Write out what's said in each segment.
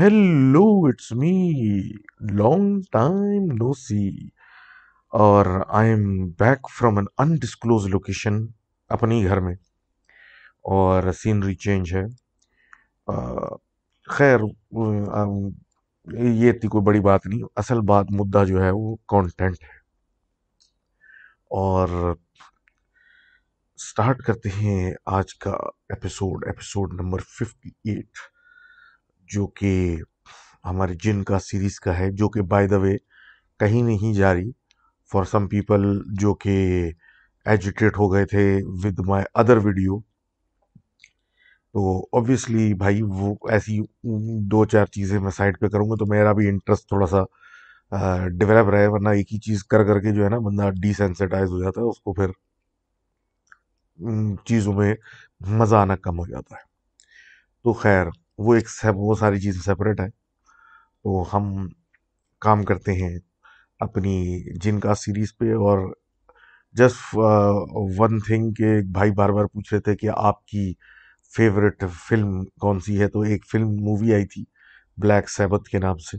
hello it's me long time no see और I am back from an undisclosed location अपने घर में और सीनरी चेंज है खैर ये इतनी कोई बड़ी बात नहीं असल बात मुद्दा जो है वो कंटेंट है और स्टार्ट करते हैं आज का episode episode number fifty eight जो कि हमारे जिन का सीरीज़ का है जो कि बाय द वे कहीं नहीं जा रही फॉर सम पीपल जो कि एजिटेट हो गए थे विद माय अदर वीडियो तो ऑब्वियसली भाई वो ऐसी दो चार चीज़ें मैं साइड पे करूँगा तो मेरा भी इंटरेस्ट थोड़ा सा डेवलप रहे वरना एक ही चीज़ कर करके जो है ना बंदा डिसेंसिटाइज हो जाता है उसको फिर चीज़ों में मज़ा आना कम हो जाता है तो खैर वो एक वो सारी चीज़ें सेपरेट है तो हम काम करते हैं अपनी जिनका सीरीज़ पे और जस्ट वन थिंग के भाई बार बार पूछ रहे थे कि आपकी फेवरेट फिल्म कौन सी है तो एक फिल्म मूवी आई थी ब्लैक सैबत के नाम से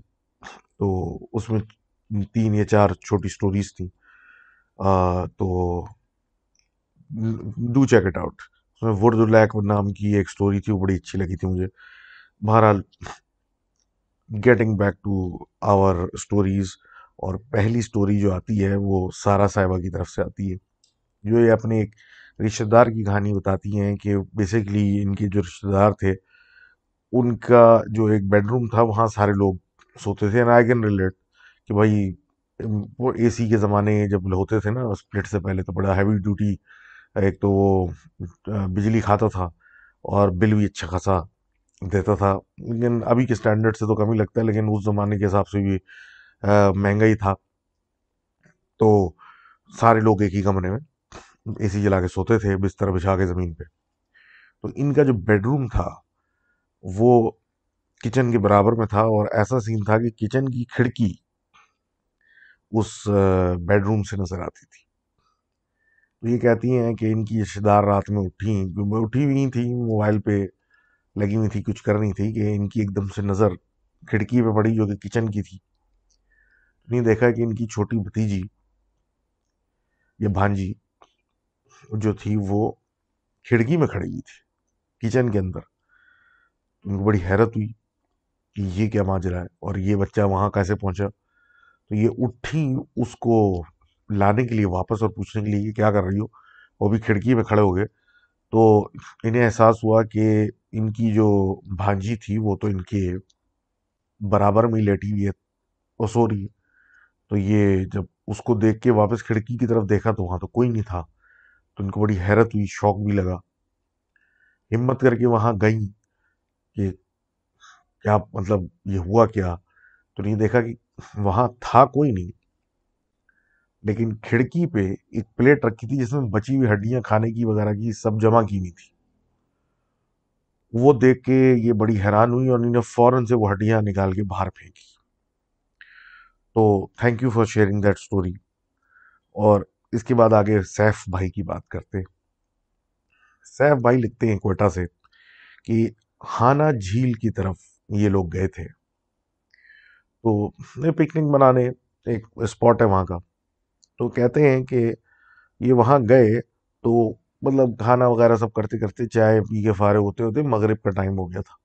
तो उसमें तीन या चार छोटी स्टोरीज थी आ, तो डू चेक इट आउट उसमें वुड लैक नाम की एक स्टोरी थी वो बड़ी अच्छी लगी थी मुझे बहरहाल getting back to our stories और पहली स्टोरी जो आती है वो सारा साहिबा की तरफ से आती है जो ये अपने एक रिश्तेदार की कहानी बताती हैं कि बेसिकली इनके जो रिश्तेदार थे उनका जो एक बेडरूम था वहाँ सारे लोग सोते थे एंड आई कैन रिलेट कि भाई वो एसी के ज़माने जब होते थे ना स्प्लिट से पहले तो बड़ा हैवी ड्यूटी एक तो वो बिजली खाता था और बिल भी अच्छा खासा देता था लेकिन अभी के स्टैंडर्ड से तो कम ही लगता है लेकिन उस ज़माने के हिसाब से भी महंगा ही था तो सारे लोग एक ही कमरे में ए सी जला के सोते थे बिस्तर बिछा के ज़मीन पे तो इनका जो बेडरूम था वो किचन के बराबर में था और ऐसा सीन था कि किचन की खिड़की उस बेडरूम से नज़र आती थी तो ये कहती हैं कि इनकी रिश्तेदार रात में उठी उठी हुई थी मोबाइल पे लगी हुई थी कुछ कर रही थी कि इनकी एकदम से नज़र खिड़की पे पड़ी जो कि किचन की थी नहीं देखा कि इनकी छोटी भतीजी या भांजी जो थी वो खिड़की में खड़ी हुई थी किचन के अंदर उनको बड़ी हैरत हुई कि ये क्या माजरा है और ये बच्चा वहाँ कैसे पहुँचा तो ये उठी उसको लाने के लिए वापस और पूछने के लिए क्या कर रही हो वो भी खिड़की में खड़े हो गए तो इन्हें एहसास हुआ कि इनकी जो भांजी थी वो तो इनके बराबर में लेटी हुई है ओ सॉरी तो ये जब उसको देख के वापस खिड़की की तरफ देखा तो वहाँ तो कोई नहीं था तो इनको बड़ी हैरत हुई शौक भी लगा हिम्मत करके वहाँ गई कि क्या मतलब ये हुआ क्या तो नहीं देखा कि वहाँ था कोई नहीं लेकिन खिड़की पे एक प्लेट रखी थी जिसमें बची हुई हड्डियां खाने की वगैरह की सब जमा की हुई थी वो देख के ये बड़ी हैरान हुई और इन्होंने फ़ौरन से वो हड्डियां निकाल के बाहर फेंकी तो thank you for sharing that story और इसके बाद आगे सैफ भाई की बात करते सैफ भाई लिखते हैं कोटा से कि हाना झील की तरफ ये लोग गए थे तो पिकनिक मनाने एक स्पॉट है वहाँ का तो कहते हैं कि ये वहाँ गए तो मतलब खाना वगैरह सब करते करते चाय पी के फारे होते होते मगरिब का टाइम हो गया था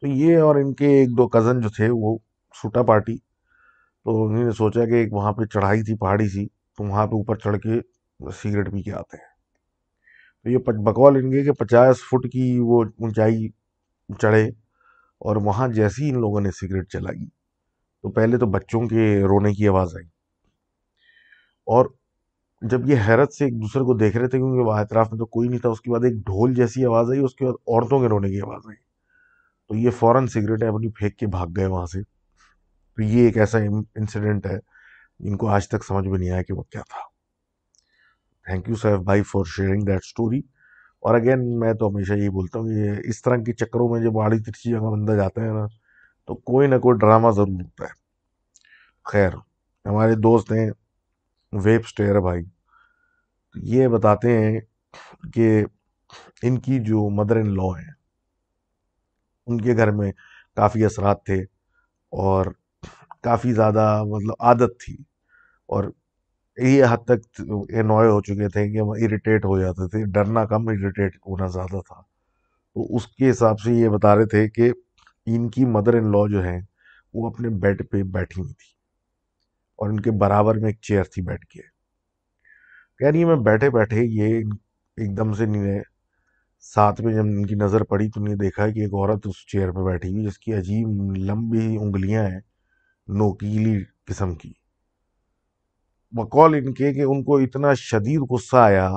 तो ये और इनके एक दो कज़न जो थे वो छूटा पार्टी तो उन्होंने सोचा कि एक वहाँ पे चढ़ाई थी पहाड़ी सी तो वहाँ पे ऊपर चढ़ के सिगरेट पी के आते हैं तो ये बकौल इनके कि पचास फुट की वो ऊंचाई चढ़े और वहाँ जैसे ही इन लोगों ने सिगरेट चलाई तो पहले तो बच्चों के रोने की आवाज़ आई और जब ये हैरत से एक दूसरे को देख रहे थे क्योंकि वहाँ एतराफ़ में तो कोई नहीं था उसके बाद एक ढोल जैसी आवाज़ आई उसके बाद औरतों के रोने की आवाज़ आई तो ये फ़ौरन है अपनी फेंक के भाग गए वहाँ से तो ये एक ऐसा इंसिडेंट है जिनको आज तक समझ में नहीं आया कि वो क्या था थैंक यू सैफ भाई फॉर शेयरिंग दैट स्टोरी और अगेन मैं तो हमेशा यही बोलता हूँ कि इस तरह के चक्करों में जब आड़ी तिरछी जगह बंदा जाता है ना तो कोई ना कोई ड्रामा ज़रूर होता है खैर हमारे दोस्त हैं वेब स्टेयर भाई तो ये बताते हैं कि इनकी जो मदर इन लॉ हैं उनके घर में काफ़ी असरात थे और काफ़ी ज़्यादा मतलब आदत थी और ये हद तक एनॉय हो चुके थे कि वह इरीटेट हो जाते थे डरना कम इरीटेट होना ज़्यादा था तो उसके हिसाब से ये बता रहे थे कि इनकी मदर इन लॉ जो हैं वो अपने बेड पे बैठी हुई थी और उनके बराबर में एक चेयर थी बैठ के यानी मैं बैठे बैठे ये एकदम से इन्हें साथ में जब इनकी नज़र पड़ी तो उन्हें देखा कि एक औरत उस चेयर पर बैठी हुई जिसकी अजीब लंबी उंगलियां हैं नोकीली किस्म की बकौल इनके कि उनको इतना शदीद गुस्सा आया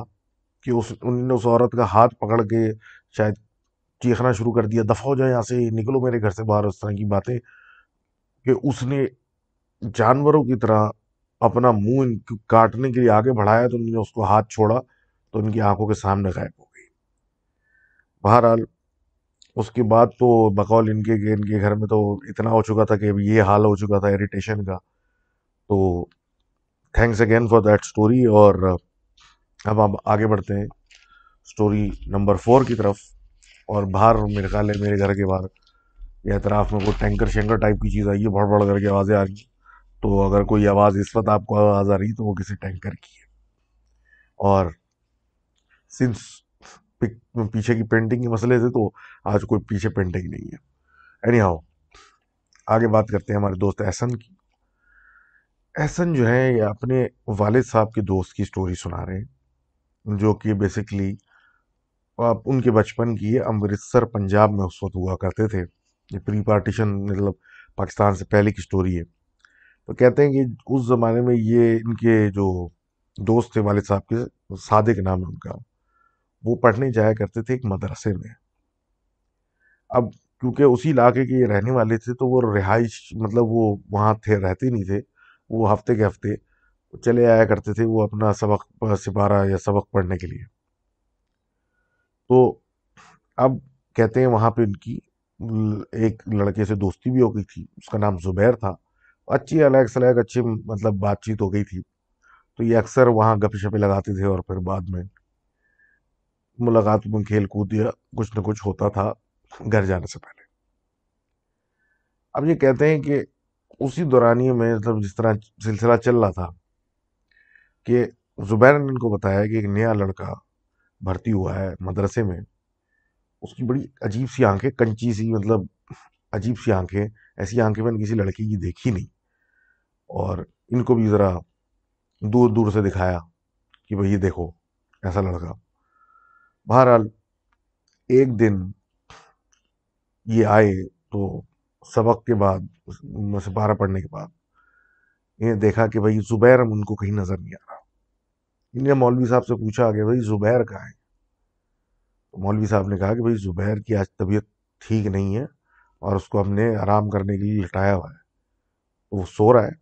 कि उस उन्होंने उस औरत का हाथ पकड़ के शायद चीखना शुरू कर दिया दफ़ा हो जाए यहाँ से निकलो मेरे घर से बाहर उस तरह की बातें कि उसने जानवरों की तरह अपना मुंह इनको काटने के लिए आगे बढ़ाया तो उन्होंने उसको हाथ छोड़ा तो इनकी आंखों के सामने गायब हो गई बहरहाल उसके बाद तो बकौल इनके इनके घर में तो इतना हो चुका था कि अब ये हाल हो चुका था इरिटेशन का तो thanks again for that story और अब आप आगे बढ़ते हैं स्टोरी नंबर फोर की तरफ और बाहर मेरे ख्याल है मेरे घर के बाहर या अतराफ में वो टैंकर शेंकर टाइप की चीज़ आई है बड़ बड़ करके आवाज़ें आ रही हैं तो अगर कोई आवाज़ इस वक्त आपको आवाज़ आ रही तो वो किसी टैंकर की है और सिंस पीछे की पेंटिंग के मसले से तो आज कोई पीछे पेंटिंग नहीं है एनी हाउ आगे बात करते हैं हमारे दोस्त एहसन की एहसन जो है ये अपने वालिद साहब के दोस्त की स्टोरी सुना रहे हैं जो कि बेसिकली आप उनके बचपन की अमृतसर पंजाब में उस वक्त हुआ करते थे ये प्री पार्टीशन मतलब पाकिस्तान से पहले की स्टोरी है तो कहते हैं कि उस ज़माने में ये इनके जो दोस्त थे वालिद साहब के सादिक नाम है उनका वो पढ़ने जाया करते थे एक मदरसे में अब क्योंकि उसी इलाके के ये रहने वाले थे तो वो रिहाइश मतलब वो वहाँ थे रहते नहीं थे वो हफ्ते के हफ्ते चले आया करते थे वो अपना सबक सिपारा या सबक पढ़ने के लिए तो अब कहते हैं वहाँ पे इनकी एक लड़के से दोस्ती भी हो गई थी उसका नाम जुबैर था अच्छी अलग से अलग अच्छी मतलब बातचीत हो गई थी तो ये अक्सर वहाँ गपे शपे लगाते थे और फिर बाद में मुलाकात में खेल कूद या कुछ न कुछ होता था घर जाने से पहले अब ये कहते हैं कि उसी दौरानी में मतलब जिस तरह सिलसिला चल रहा था कि जुबैर ने इनको बताया कि एक नया लड़का भर्ती हुआ है मदरसे में उसकी बड़ी अजीब सी आंखें कंची सी मतलब अजीब सी आंखें ऐसी आंखें मैंने किसी लड़की की देखी नहीं और इनको भी ज़रा दूर दूर से दिखाया कि भाई ये देखो ऐसा लड़का बहरहाल एक दिन ये आए तो सबक के बाद सिपारा पढ़ने के बाद इन्हें देखा कि भाई ज़ुबैर हम उनको कहीं नज़र नहीं आ रहा इन्हें मौलवी साहब से पूछा कि भाई ज़ुबैर कहाँ है तो मौलवी साहब ने कहा कि भाई ज़ुबैर की आज तबीयत ठीक नहीं है और उसको हमने आराम करने के लिए लटाया हुआ है वो सो रहा है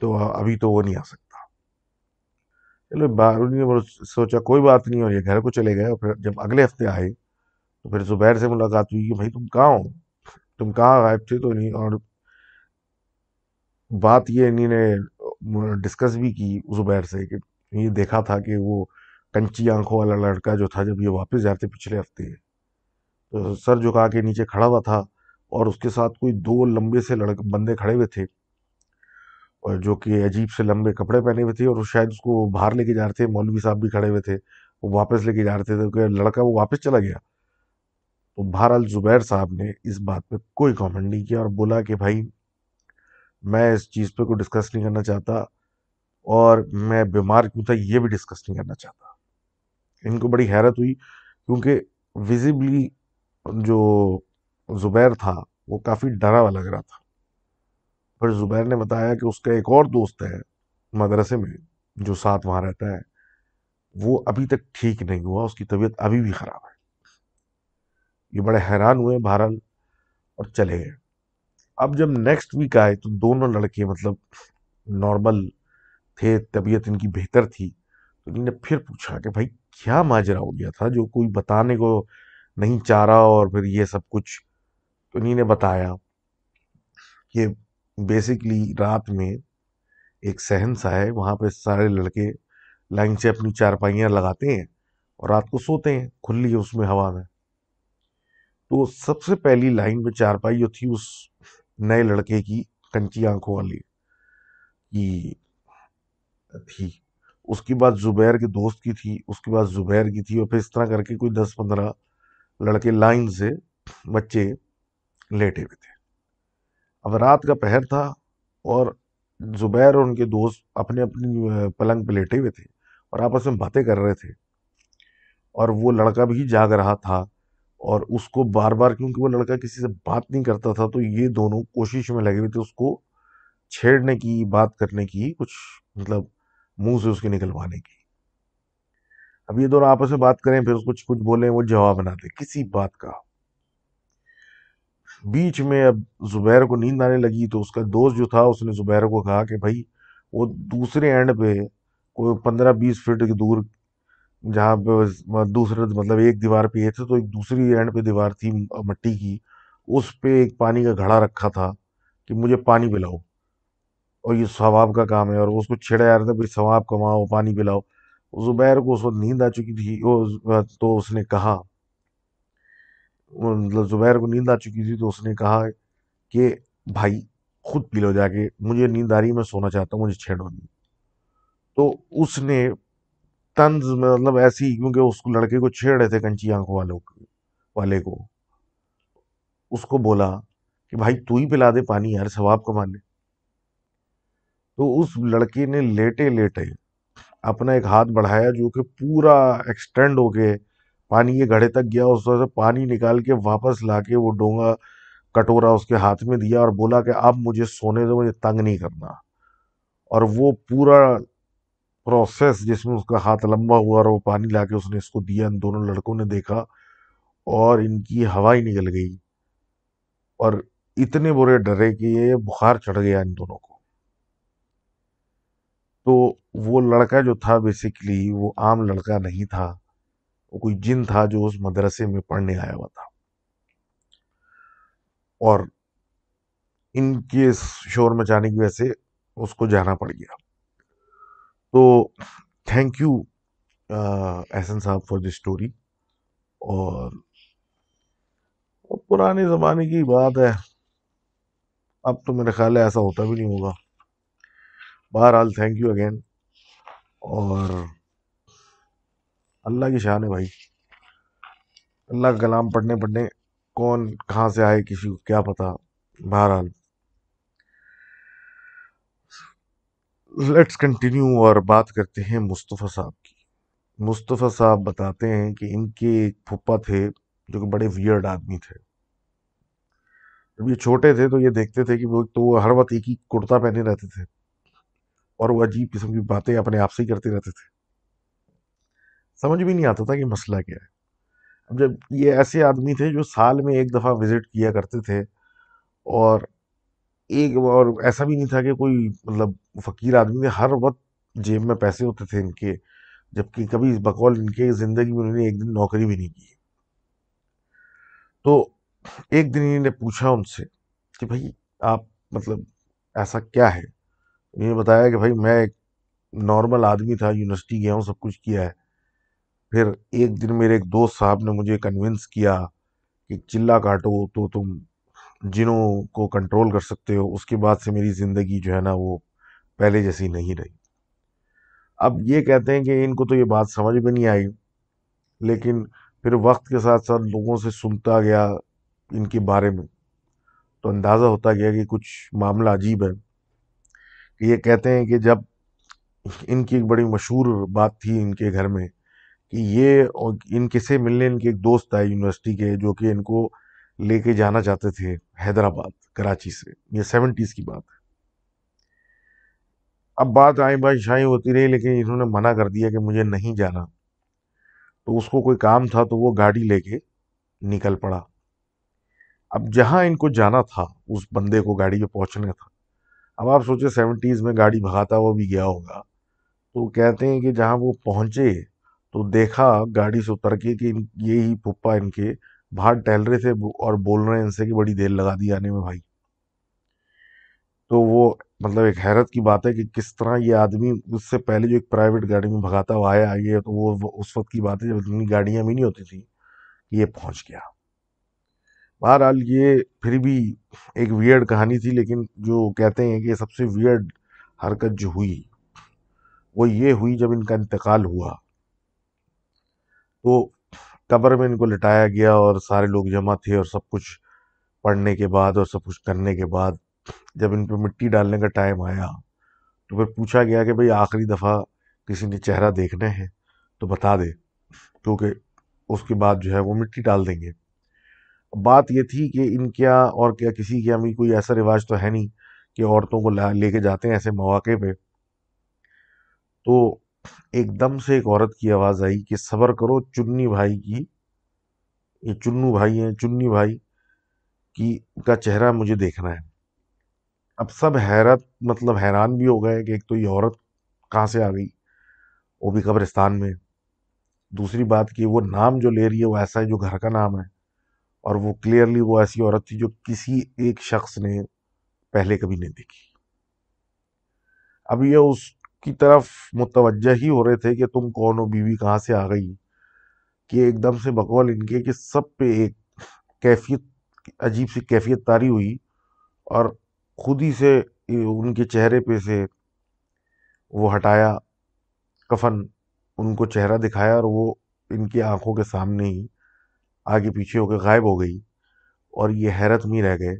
तो अभी तो वो नहीं आ सकता चलो बाहर सोचा कोई बात नहीं और ये घर को चले गए और फिर जब अगले हफ्ते आए तो फिर जुबैर से मुलाकात हुई कि भाई तुम कहाँ हो तुम कहाँ गायब थे तो नहीं और बात ये इन्हीं ने डिस्कस भी की जुबैर से कि ये देखा था कि वो कंची आंखों वाला लड़का जो था जब ये वापस जाते पिछले हफ्ते सर झुका के नीचे खड़ा हुआ था और उसके साथ कोई दो लंबे से लड़के बंदे खड़े हुए थे और जो कि अजीब से लंबे कपड़े पहने हुए थे और शायद उसको बाहर लेके जा रहे थे मौलवी साहब भी खड़े हुए थे वो वापस लेके जा रहे थे तो लड़का वो वापस चला गया तो बहरहाल ज़ुबैर साहब ने इस बात पे कोई कमेंट नहीं किया और बोला कि भाई मैं इस चीज़ पे कोई डिस्कस नहीं करना चाहता और मैं बीमार क्यों था ये भी डिस्कस नहीं करना चाहता इनको बड़ी हैरत हुई क्योंकि विजिबली जो ज़ुबैर था वो काफ़ी डरा हुआ लग रहा था फिर ज़ुबैर ने बताया कि उसका एक और दोस्त है मदरसे में जो साथ वहाँ रहता है वो अभी तक ठीक नहीं हुआ उसकी तबीयत अभी भी ख़राब है ये बड़े हैरान हुए बहरहाल और चले गए अब जब नेक्स्ट वीक आए तो दोनों लड़के मतलब नॉर्मल थे तबीयत इनकी बेहतर थी तो इन्होंने फिर पूछा कि भाई क्या माजरा हो गया था जो कोई बताने को नहीं चारा और फिर ये सब कुछ उन्हीं ने बताया कि बेसिकली रात में एक सहन सा है वहाँ पे सारे लड़के लाइन से अपनी चारपाइयाँ लगाते हैं और रात को सोते हैं खुली है उसमें हवा में तो सबसे पहली लाइन में चारपाई जो थी उस नए लड़के की कंची आंखों वाली की थी उसके बाद जुबैर के दोस्त की थी उसके बाद जुबैर की थी और फिर इस तरह करके कोई दस पंद्रह लड़के लाइन से बच्चे लेटे हुए थे अब रात का पहर था और जुबैर और उनके दोस्त अपने अपने पलंग पर लेटे हुए थे और आपस में बातें कर रहे थे और वो लड़का भी जाग रहा था और उसको बार बार क्योंकि वो लड़का किसी से बात नहीं करता था तो ये दोनों कोशिश में लगे हुए थे उसको छेड़ने की बात करने की कुछ मतलब मुंह से उसके निकलवाने की अब ये दोनों आपस में बात करें फिर कुछ कुछ बोलें वो जवाब बना दे किसी बात का बीच में अब जुबैर को नींद आने लगी तो उसका दोस्त जो था उसने जुबैर को कहा कि भाई वो दूसरे एंड पे कोई पंद्रह बीस फीट की दूर जहाँ पे दूसरे मतलब एक दीवार पे ये थे तो एक दूसरी एंड पे दीवार थी मट्टी की उस पे एक पानी का घड़ा रखा था कि मुझे पानी पिलाओ और ये सवाब का काम है और उसको छेड़ा जा रहा था भाई सवाब कमाओ पानी पिलाओ जुबैर को उस वक्त नींद आ चुकी थी तो उसने कहा मतलब जुबैर को नींद आ चुकी थी तो उसने कहा कि भाई खुद पी लो जाके मुझे नींद आ रही मैं सोना चाहता हूँ मुझे छेड़ो नहीं तो उसने तंज मतलब ऐसी क्योंकि उसको लड़के को छेड़ रहे थे कंची आंखों वालों वाले को उसको बोला कि भाई तू ही पिला दे पानी यार सवाब कमा ले तो उस लड़के ने लेटे लेटे अपना एक हाथ बढ़ाया जो कि पूरा एक्सटेंड होके पानी के घड़े तक गया उस से पानी निकाल के वापस ला के वो डोंगा कटोरा उसके हाथ में दिया और बोला कि अब मुझे सोने दो मुझे तंग नहीं करना और वो पूरा प्रोसेस जिसमें उसका हाथ लंबा हुआ और वो पानी ला के उसने इसको दिया इन दोनों लड़कों ने देखा और इनकी हवा ही निकल गई और इतने बुरे डरे कि ये बुखार चढ़ गया इन दोनों को तो वो लड़का जो था बेसिकली वो आम लड़का नहीं था वो कोई जिन था जो उस मदरसे में पढ़ने आया हुआ था और इनके शोर मचाने की वजह से उसको जाना पड़ गया तो थैंक यू एहसन साहब फॉर दिस स्टोरी और पुराने ज़माने की बात है अब तो मेरे ख्याल है ऐसा होता भी नहीं होगा बहरहाल थैंक यू अगेन और अल्लाह की शान है भाई अल्लाह का कलाम पढ़ने पढ़ने कौन कहाँ से आए किसी को क्या पता बहरहाल लेट्स कंटिन्यू और बात करते हैं मुस्तफ़ा साहब की मुस्तफ़ा साहब बताते हैं कि इनके एक फुप्पा थे जो कि बड़े वियर्ड आदमी थे जब ये छोटे थे तो ये देखते थे कि वो तो हर वक्त एक ही कुर्ता पहने रहते थे और वो अजीब किस्म की बातें अपने आप से ही करते रहते थे समझ भी नहीं आता था कि मसला क्या है अब जब ये ऐसे आदमी थे जो साल में एक दफ़ा विज़िट किया करते थे और एक और ऐसा भी नहीं था कि कोई मतलब फ़कीर आदमी थे हर वक्त जेब में पैसे होते थे इनके जबकि कभी बकौल इनके ज़िंदगी में उन्होंने एक दिन नौकरी भी नहीं की तो एक दिन इन्होंने पूछा उनसे कि भाई आप मतलब ऐसा क्या है ये बताया कि भाई मैं एक नॉर्मल आदमी था यूनिवर्सिटी गया हूँ सब कुछ किया है फिर एक दिन मेरे एक दोस्त साहब ने मुझे कन्विंस किया कि चिल्ला काटो तो तुम जिनों को कंट्रोल कर सकते हो उसके बाद से मेरी ज़िंदगी जो है ना वो पहले जैसी नहीं रही अब ये कहते हैं कि इनको तो ये बात समझ में नहीं आई लेकिन फिर वक्त के साथ साथ लोगों से सुनता गया इनके बारे में तो अंदाज़ा होता गया कि कुछ मामला अजीब है ये कहते हैं कि जब इनकी एक बड़ी मशहूर बात थी इनके घर में कि ये और इनके से मिलने इनके एक दोस्त आए यूनिवर्सिटी के जो कि इनको लेके जाना चाहते थे हैदराबाद कराची से ये सेवेंटीज़ की बात है अब बात आई भाई शाही होती रही लेकिन इन्होंने मना कर दिया कि मुझे नहीं जाना तो उसको कोई काम था तो वो गाड़ी लेके निकल पड़ा अब जहाँ इनको जाना था उस बंदे को गाड़ी पे पहुँचना था अब आप सोचे सेवेंटीज़ में गाड़ी भगाता हुआ भी गया होगा तो कहते हैं कि जहाँ वो पहुँचे तो देखा गाड़ी से उतर के कि ये ही पप्पा इनके बाहर टहल रहे थे और बोल रहे हैं इनसे कि बड़ी देर लगा दी आने में भाई तो वो मतलब एक हैरत की बात है कि किस तरह ये आदमी उससे पहले जो एक प्राइवेट गाड़ी में भगाता हुआ आया ये तो वो उस वक्त की बात है जब इतनी गाड़ियाँ भी नहीं होती थी कि ये पहुँच गया बहरहाल ये फिर भी एक वियर्ड कहानी थी लेकिन जो कहते हैं कि सबसे वियर्ड हरकत जो हुई वो ये हुई जब इनका इंतकाल हुआ तो कब्र में इनको लिटाया गया और सारे लोग जमा थे और सब कुछ पढ़ने के बाद और सब कुछ करने के बाद जब इन पर मिट्टी डालने का टाइम आया तो फिर पूछा गया कि भाई आखिरी दफ़ा किसी ने चेहरा देखना है तो बता दे क्योंकि उसके बाद जो है वो मिट्टी डाल देंगे बात ये थी कि इन क्या और क्या किसी के अभी कोई ऐसा रिवाज तो है नहीं कि औरतों को लेके जाते हैं ऐसे मौाक़े पे तो एकदम से एक औरत की आवाज़ आई कि सब्र करो चुन्नी भाई की ये चुन्नू भाई हैं चुन्नी भाई की का चेहरा मुझे देखना है अब सब हैरत मतलब हैरान भी हो गए कि एक तो ये औरत कहाँ से आ गई वो भी कब्रिस्तान में दूसरी बात कि वो नाम जो ले रही है वो ऐसा है जो घर का नाम है और वो क्लियरली वो ऐसी औरत थी जो किसी एक शख्स ने पहले कभी नहीं देखी अब ये उसकी तरफ मुतवजह ही हो रहे थे कि तुम कौन हो बीवी कहाँ से आ गई कि एकदम से बकौल इनके कि सब पे एक कैफियत अजीब सी कैफियत तारी हुई और खुद ही से उनके चेहरे पे से वो हटाया कफन उनको चेहरा दिखाया और वो इनकी आंखों के सामने ही आगे पीछे होकर गायब हो गई और ये हैरत में रह गए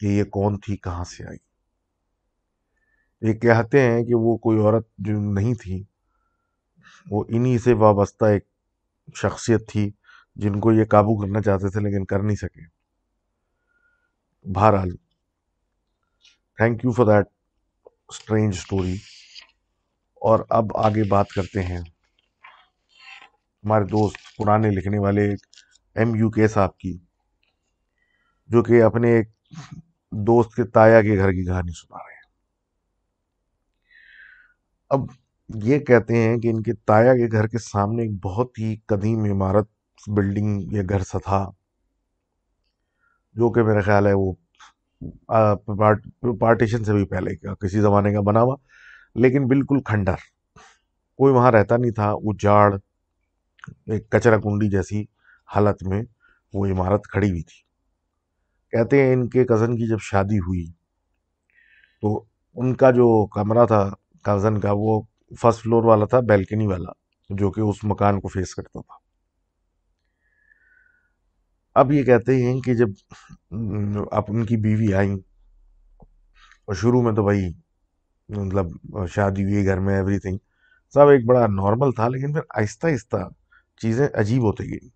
कि ये कौन थी कहाँ से आई ये कहते हैं कि वो कोई औरत जो नहीं थी वो इन्हीं से वाबस्ता एक शख्सियत थी जिनको ये काबू करना चाहते थे लेकिन कर नहीं सके बहरहाल thank you for that strange story और अब आगे बात करते हैं हमारे दोस्त पुराने लिखने वाले एम यू के साहब की जो कि अपने एक दोस्त के ताया के घर की कहानी सुना रहे हैं अब ये कहते हैं कि इनके ताया के घर के सामने एक बहुत ही कदीम इमारत बिल्डिंग या घर सा था जो कि मेरा ख्याल है वो पार्टीशन से भी पहले का किसी ज़माने का बना हुआ लेकिन बिल्कुल खंडर कोई वहाँ रहता नहीं था उजाड़ एक कचरा कुंडी जैसी हालत में वो इमारत खड़ी हुई थी कहते हैं इनके कज़न की जब शादी हुई तो उनका जो कमरा था कज़न का वो फर्स्ट फ्लोर वाला था बैल्कनी वाला जो कि उस मकान को फेस करता था अब ये कहते हैं कि जब अब उनकी बीवी आई और शुरू में तो भाई मतलब शादी हुई घर में एवरीथिंग सब एक बड़ा नॉर्मल था लेकिन फिर आहिस्ता आहिस्ता चीज़ें अजीब होती गई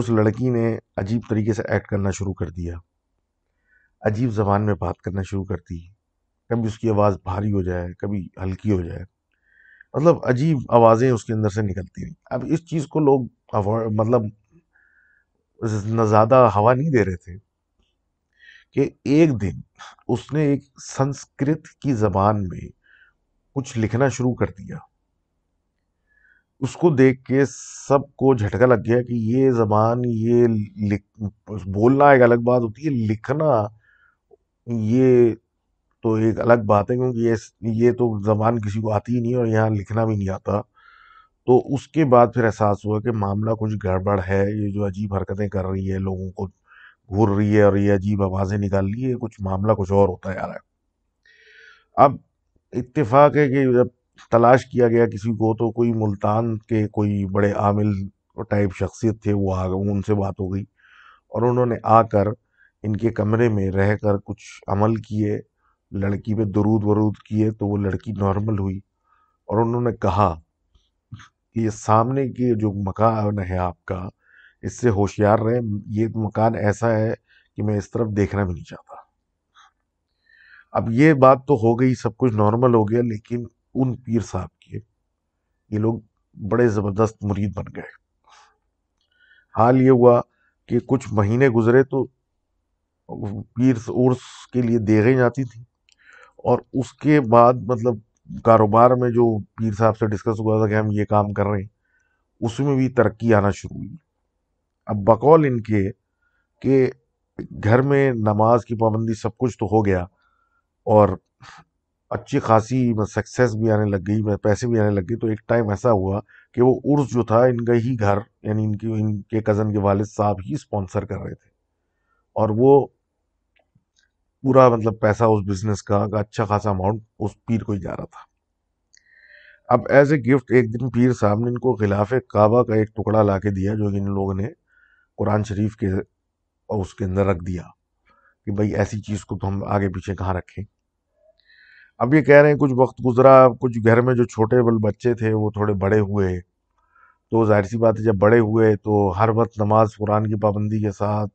उस लड़की ने अजीब तरीके से एक्ट करना शुरू कर दिया अजीब ज़बान में बात करना शुरू कर दी कभी उसकी आवाज़ भारी हो जाए कभी हल्की हो जाए मतलब अजीब आवाज़ें उसके अंदर से निकलती रहीं अब इस चीज़ को लोग मतलब ज़्यादा हवा नहीं दे रहे थे कि एक दिन उसने एक संस्कृत की ज़बान में कुछ लिखना शुरू कर दिया उसको देख के सबको झटका लग गया कि ये ज़बान ये लिख बोलना एक अलग बात होती है लिखना ये तो एक अलग बात है क्योंकि ये तो ज़बान किसी को आती ही नहीं और यहाँ लिखना भी नहीं आता तो उसके बाद फिर एहसास हुआ कि मामला कुछ गड़बड़ है ये जो अजीब हरकतें कर रही है लोगों को घूर रही है और ये अजीब आवाज़ें निकाल रही है कुछ मामला कुछ और होता जा रहा है अब इतफाक़ है कि जब तलाश किया गया किसी को तो कोई मुल्तान के कोई बड़े आमिल टाइप शख्सियत थे वो आ गए उनसे बात हो गई और उन्होंने आकर इनके कमरे में रह कर कुछ अमल किए लड़की पे दरूद वरूद किए तो वो लड़की नॉर्मल हुई और उन्होंने कहा कि ये सामने के जो मकान है आपका इससे होशियार रहे ये मकान ऐसा है कि मैं इस तरफ देखना भी नहीं चाहता अब ये बात तो हो गई सब कुछ नॉर्मल हो गया लेकिन उन पीर साहब के ये लोग बड़े ज़बरदस्त मुरीद बन गए हाल ये हुआ कि कुछ महीने गुजरे तो पीर उर्स के लिए देखें जाती थी और उसके बाद मतलब कारोबार में जो पीर साहब से डिस्कस हुआ था कि हम ये काम कर रहे हैं उसमें भी तरक्की आना शुरू हुई अब बकौल इनके के घर में नमाज की पाबंदी सब कुछ तो हो गया और अच्छी खासी सक्सेस भी आने लग गई पैसे भी आने लग गए तो एक टाइम ऐसा हुआ कि वो उर्स जो था इनका ही घर यानी इनकी इनके कज़न के वालिद साहब ही स्पॉन्सर कर रहे थे और वो पूरा मतलब पैसा उस बिज़नेस का, का अच्छा खासा अमाउंट उस पीर को ही जा रहा था अब एज ए गिफ्ट एक दिन पीर साहब ने इनको खिलाफ काबा का एक टुकड़ा ला के दिया जो इन लोगों ने कुरान शरीफ के उसके अंदर रख दिया कि भाई ऐसी चीज़ को तो हम आगे पीछे कहाँ रखें अब ये कह रहे हैं कुछ वक्त गुजरा कुछ घर में जो छोटे बल बच्चे थे वो थोड़े बड़े हुए तो जाहिर सी बात है जब बड़े हुए तो हर वक्त नमाज कुरान की पाबंदी के साथ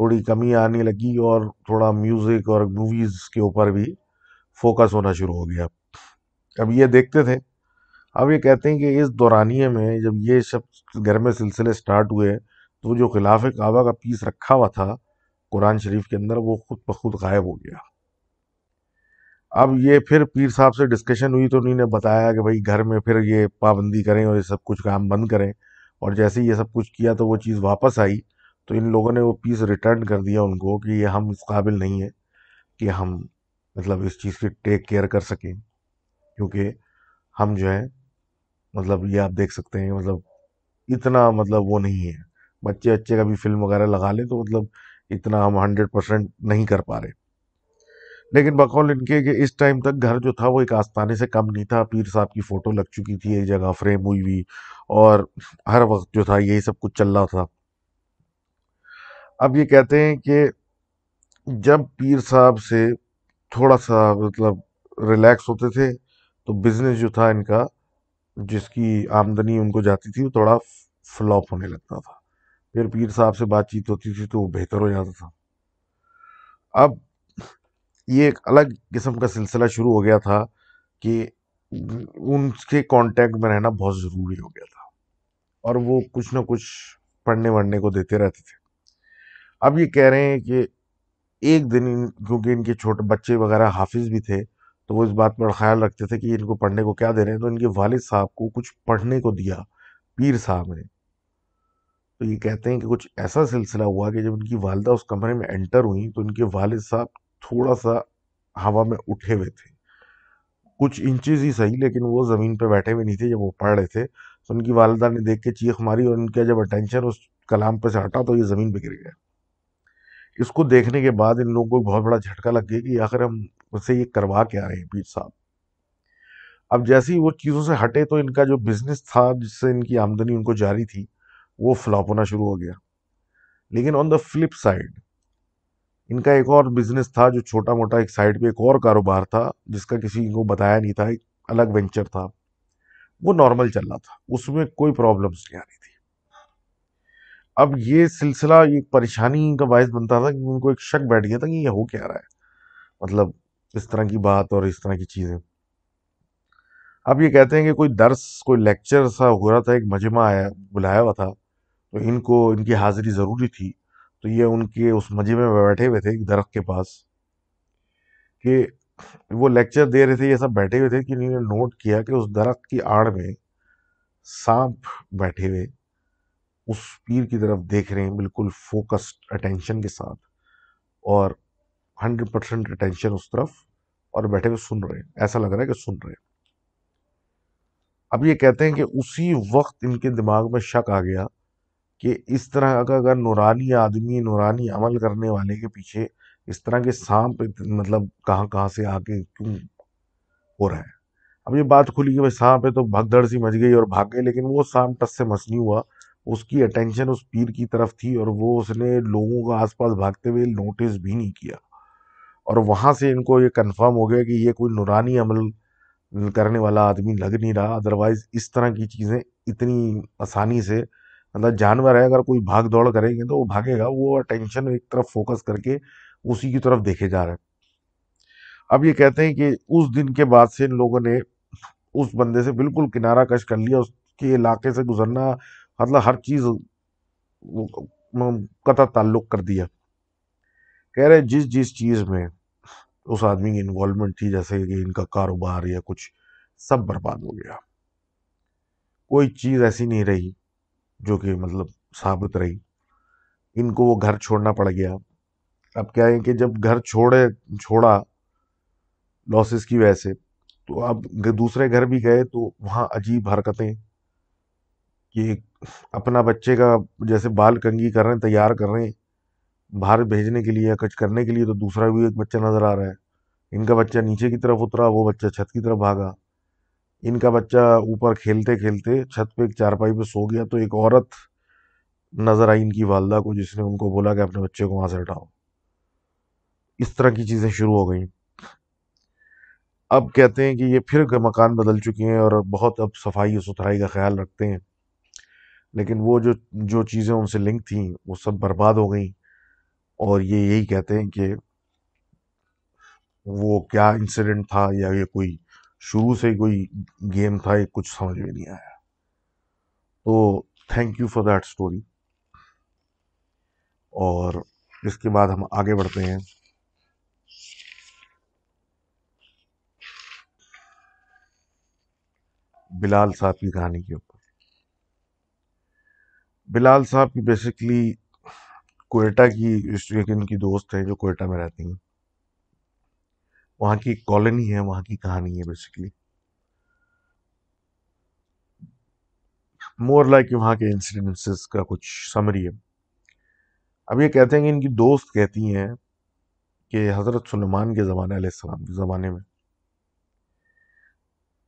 थोड़ी कमी आने लगी और थोड़ा म्यूज़िक और मूवीज़ के ऊपर भी फोकस होना शुरू हो गया अब ये देखते थे अब ये कहते हैं कि इस दौरानिए में जब ये सब घर में सिलसिले स्टार्ट हुए तो जो खिलाफ काबा का पीस रखा हुआ था कुरान शरीफ के अंदर वो खुद ब खुद गायब हो गया अब ये फिर पीर साहब से डिस्कशन हुई तो उन्होंने बताया कि भाई घर में फिर ये पाबंदी करें और ये सब कुछ काम बंद करें और जैसे ही ये सब कुछ किया तो वो चीज़ वापस आई तो इन लोगों ने वो पीस रिटर्न कर दिया उनको कि ये हम इस काबिल नहीं है कि हम मतलब इस चीज़ की टेक केयर कर सकें क्योंकि हम जो है मतलब ये आप देख सकते हैं मतलब इतना मतलब वो नहीं है बच्चे अच्छे का भी फिल्म वगैरह लगा लें तो मतलब इतना हम हंड्रेड परसेंट नहीं कर पा रहे लेकिन बकौल इनके कि इस टाइम तक घर जो था वो एक आस्थाने से कम नहीं था पीर साहब की फ़ोटो लग चुकी थी एक जगह फ्रेम हुई हुई और हर वक्त जो था यही सब कुछ चल रहा था अब ये कहते हैं कि जब पीर साहब से थोड़ा सा मतलब रिलैक्स होते थे तो बिज़नेस जो था इनका जिसकी आमदनी उनको जाती थी वो थोड़ा फ्लॉप होने लगता था फिर पीर साहब से बातचीत होती थी तो वो बेहतर हो जाता था अब ये एक अलग किस्म का सिलसिला शुरू हो गया था कि उनके कांटेक्ट में रहना बहुत ज़रूरी हो गया था और वो कुछ ना कुछ पढ़ने वढ़ने को देते रहते थे अब ये कह रहे हैं कि एक दिन क्योंकि इनके छोटे बच्चे वगैरह हाफिज भी थे तो वो इस बात पर ख्याल रखते थे कि इनको पढ़ने को क्या दे रहे हैं तो इनके वालिद साहब को कुछ पढ़ने को दिया पीर साहब ने तो ये कहते हैं कि कुछ ऐसा सिलसिला हुआ कि जब इनकी वालदा उस कमरे में एंटर हुई तो इनके वालिद साहब थोड़ा सा हवा में उठे हुए थे कुछ इंचेस ही सही लेकिन वो ज़मीन पे बैठे हुए नहीं थे जब वो पढ़ रहे थे तो उनकी वालदा ने देख के चीख मारी और उनका जब अटेंशन उस कलाम पर से हटा तो ये ज़मीन पर गिर गया इसको देखने के बाद इन लोगों को बहुत बड़ा झटका लग गया कि आखिर हम उसे ये करवा के आ रहे हैं पीर साहब अब जैसे ही वो चीज़ों से हटे तो इनका जो बिज़नेस था जिससे इनकी आमदनी उनको जारी थी वो फ्लॉप होना शुरू हो गया लेकिन ऑन द फ्लिप साइड इनका एक और बिजनेस था जो छोटा मोटा एक साइड पे एक और कारोबार था जिसका किसी को बताया नहीं था एक अलग वेंचर था वो नॉर्मल चल रहा था उसमें कोई प्रॉब्लम्स नहीं आ रही थी अब ये सिलसिला एक परेशानी का बायस बनता था कि उनको एक शक बैठ गया था कि ये हो क्या रहा है मतलब इस तरह की बात और इस तरह की चीज़ें अब ये कहते हैं कि कोई दर्स कोई लेक्चर सा हो रहा था एक मजमा आया बुलाया हुआ था तो इनको इनकी हाजिरी ज़रूरी थी तो ये उनके उस मजे में बैठे हुए थे एक दरख्त के पास कि वो लेक्चर दे रहे थे ये सब बैठे हुए थे कि इन्होंने नोट किया कि उस दरख्त की आड़ में सांप बैठे हुए उस पीर की तरफ देख रहे हैं बिल्कुल फोकस्ड अटेंशन के साथ और हंड्रेड परसेंट अटेंशन उस तरफ और बैठे हुए सुन रहे हैं ऐसा लग रहा है कि सुन रहे हैं अब ये कहते हैं कि उसी वक्त इनके दिमाग में शक आ गया कि इस तरह का अगर नूरानी आदमी नूरानी अमल करने वाले के पीछे इस तरह के सांप मतलब कहाँ कहाँ से आके क्यों हो रहा है अब ये बात खुली कि भाई सांप है तो भगदड़ सी मच गई और भाग गए लेकिन वो सांप टस से मच नहीं हुआ उसकी अटेंशन उस पीर की तरफ थी और वो उसने लोगों को आसपास भागते हुए नोटिस भी नहीं किया और वहाँ से इनको ये कंफर्म हो गया कि ये कोई नुरानी अमल करने वाला आदमी लग नहीं रहा अदरवाइज़ इस तरह की चीज़ें इतनी आसानी से मतलब जानवर है अगर कोई भाग दौड़ करेंगे तो वो भागेगा वो अटेंशन एक तरफ फोकस करके उसी की तरफ देखे जा रहे हैं अब ये कहते हैं कि उस दिन के बाद से इन लोगों ने उस बंदे से बिल्कुल किनारा कश कर लिया उसके इलाके से गुजरना मतलब हर चीज़ कता ताल्लुक कर दिया कह रहे जिस जिस चीज़ में उस आदमी की इन्वॉल्वमेंट थी जैसे कि इनका कारोबार या कुछ सब बर्बाद हो गया कोई चीज़ ऐसी नहीं रही जो कि मतलब साबित रही इनको वो घर छोड़ना पड़ गया अब क्या है कि जब घर छोड़े छोड़ा लॉसेस की वजह से तो अब दूसरे घर भी गए तो वहाँ अजीब हरकतें कि अपना बच्चे का जैसे बाल कंगी कर रहे हैं तैयार कर रहे हैं बाहर भेजने के लिए या कुछ करने के लिए तो दूसरा भी एक बच्चा नज़र आ रहा है इनका बच्चा नीचे की तरफ उतरा वो बच्चा छत की तरफ भागा इनका बच्चा ऊपर खेलते खेलते छत पे एक चारपाई पे सो गया तो एक औरत नज़र आई इनकी वालदा को जिसने उनको बोला कि अपने बच्चे को वहाँ से हटाओ इस तरह की चीज़ें शुरू हो गई अब कहते हैं कि ये फिर मकान बदल चुके हैं और बहुत अब सफाई और सुथराई का ख्याल रखते हैं लेकिन वो जो जो चीज़ें उनसे लिंक थी वो सब बर्बाद हो गई और ये यही कहते हैं कि वो क्या इंसिडेंट था या ये कोई शुरू से कोई गेम था ये कुछ समझ में नहीं आया तो thank you for that story और इसके बाद हम आगे बढ़ते हैं बिलाल साहब की कहानी के ऊपर बिलाल साहब की बेसिकली कोयटा की एक इनकी दोस्त है जो कोयटा में रहती हैं वहाँ की कॉलोनी है वहाँ की कहानी है बेसिकली मोर लाइक वहाँ के इंसिडेंसेस का कुछ समरी है अब ये कहते हैं कि इनकी दोस्त कहती हैं कि हज़रत सुलेमान के ज़माने सलाम के ज़माने में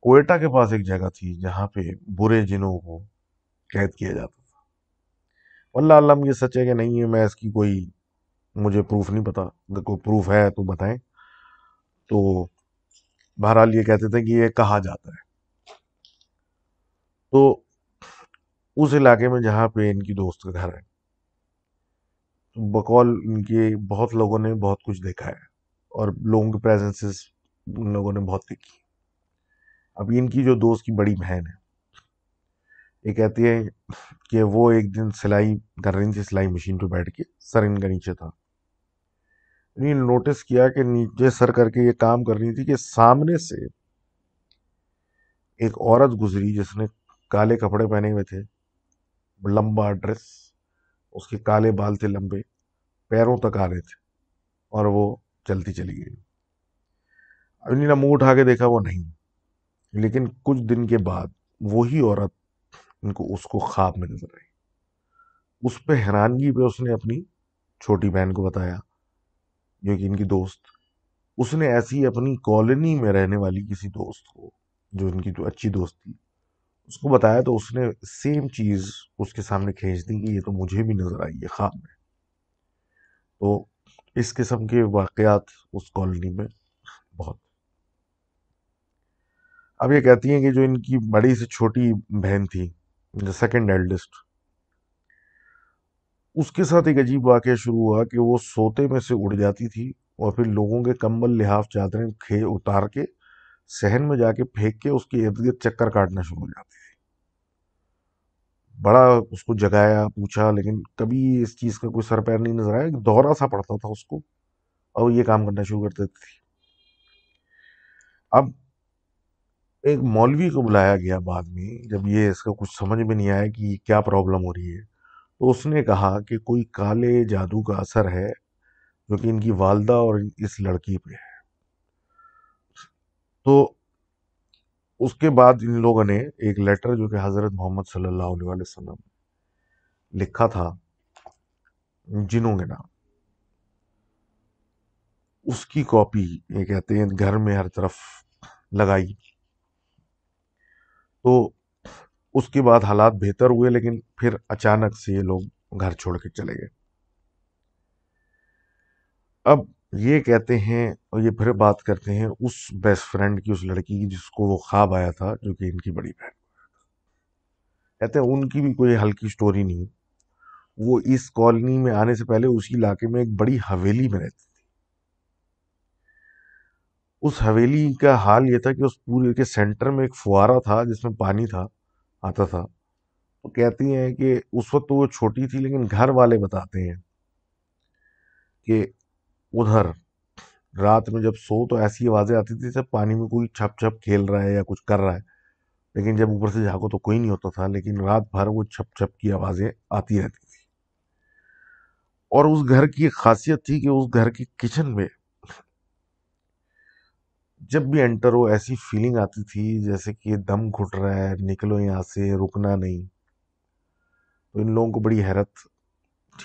कोयटा के पास एक जगह थी जहाँ पे बुरे जिनों को कैद किया जाता था वल्ला आलम ये सच है कि नहीं है मैं इसकी कोई मुझे प्रूफ नहीं पता अगर कोई प्रूफ है तो बताएं तो बहरहाल ये कहते थे कि ये कहा जाता है तो उस इलाके में जहाँ पे इनकी दोस्त का घर है तो बकौल इनके बहुत लोगों ने बहुत कुछ देखा है और लोगों के प्रेजेंसेस उन लोगों ने बहुत देखी अब इनकी जो दोस्त की बड़ी बहन है ये कहती है कि वो एक दिन सिलाई कर रही थी सिलाई मशीन पर बैठ के सर इनका नीचे था इतनी नोटिस किया कि नीचे सर करके ये काम कर रही थी कि सामने से एक औरत गुजरी जिसने काले कपड़े पहने हुए थे लंबा ड्रेस उसके काले बाल थे लंबे पैरों तक आ रहे थे और वो चलती चली गई अभी ने मुंह उठा के देखा वो नहीं लेकिन कुछ दिन के बाद वही औरत इनको उसको ख्वाब में नजर आई उस पर हैरानगी पे उसने अपनी छोटी बहन को बताया जो कि इनकी दोस्त उसने ऐसी अपनी कॉलोनी में रहने वाली किसी दोस्त को जो इनकी जो अच्छी दोस्त थी उसको बताया तो उसने सेम चीज़ उसके सामने खींच दी कि ये तो मुझे भी नज़र आई है ख्वाब में तो इस किस्म के वाक़ात उस कॉलोनी में बहुत अब ये कहती हैं कि जो इनकी बड़ी से छोटी बहन थी सेकंड सेकेंड एल्डेस्ट उसके साथ एक अजीब वाक्य शुरू हुआ कि वो सोते में से उड़ जाती थी और फिर लोगों के कंबल लिहाफ चादरें खे उतार के सहन में जाके फेंक के उसके इर्द गिर्द चक्कर काटना शुरू हो जाती थी बड़ा उसको जगाया पूछा लेकिन कभी इस चीज़ का कोई सर पैर नहीं नजर आया दोहरा सा पड़ता था उसको और ये काम करना शुरू कर देती थी अब एक मौलवी को बुलाया गया बाद में जब ये इसका कुछ समझ में नहीं आया कि क्या प्रॉब्लम हो रही है तो उसने कहा कि कोई काले जादू का असर है जो कि इनकी वालदा और इस लड़की पे है तो उसके बाद इन लोगों ने एक लेटर जो कि हज़रत मोहम्मद सल्लल्लाहु अलैहि वसल्लम लिखा था जिनों के नाम उसकी कॉपी ये कहते हैं घर में हर तरफ लगाई तो उसके बाद हालात बेहतर हुए लेकिन फिर अचानक से ये लोग घर छोड़ के चले गए अब ये कहते हैं और ये फिर बात करते हैं उस बेस्ट फ्रेंड की उस लड़की की जिसको वो ख्वाब आया था जो कि इनकी बड़ी बहन कहते हैं उनकी भी कोई हल्की स्टोरी नहीं वो इस कॉलोनी में आने से पहले उसी इलाके में एक बड़ी हवेली में रहती थी उस हवेली का हाल ये था कि उस पूरे के सेंटर में एक फुहारा था जिसमें पानी था आता था तो कहती हैं कि उस वक्त तो वो छोटी थी लेकिन घर वाले बताते हैं कि उधर रात में जब सो तो ऐसी आवाज़ें आती थी जब पानी में कोई छप छप खेल रहा है या कुछ कर रहा है लेकिन जब ऊपर से झाको तो कोई नहीं होता था लेकिन रात भर वो छप छप की आवाज़ें आती रहती थी और उस घर की खासियत थी कि उस घर की किचन में जब भी एंटर हो ऐसी फीलिंग आती थी जैसे कि दम घुट रहा है निकलो यहाँ से रुकना नहीं तो इन लोगों को बड़ी हैरत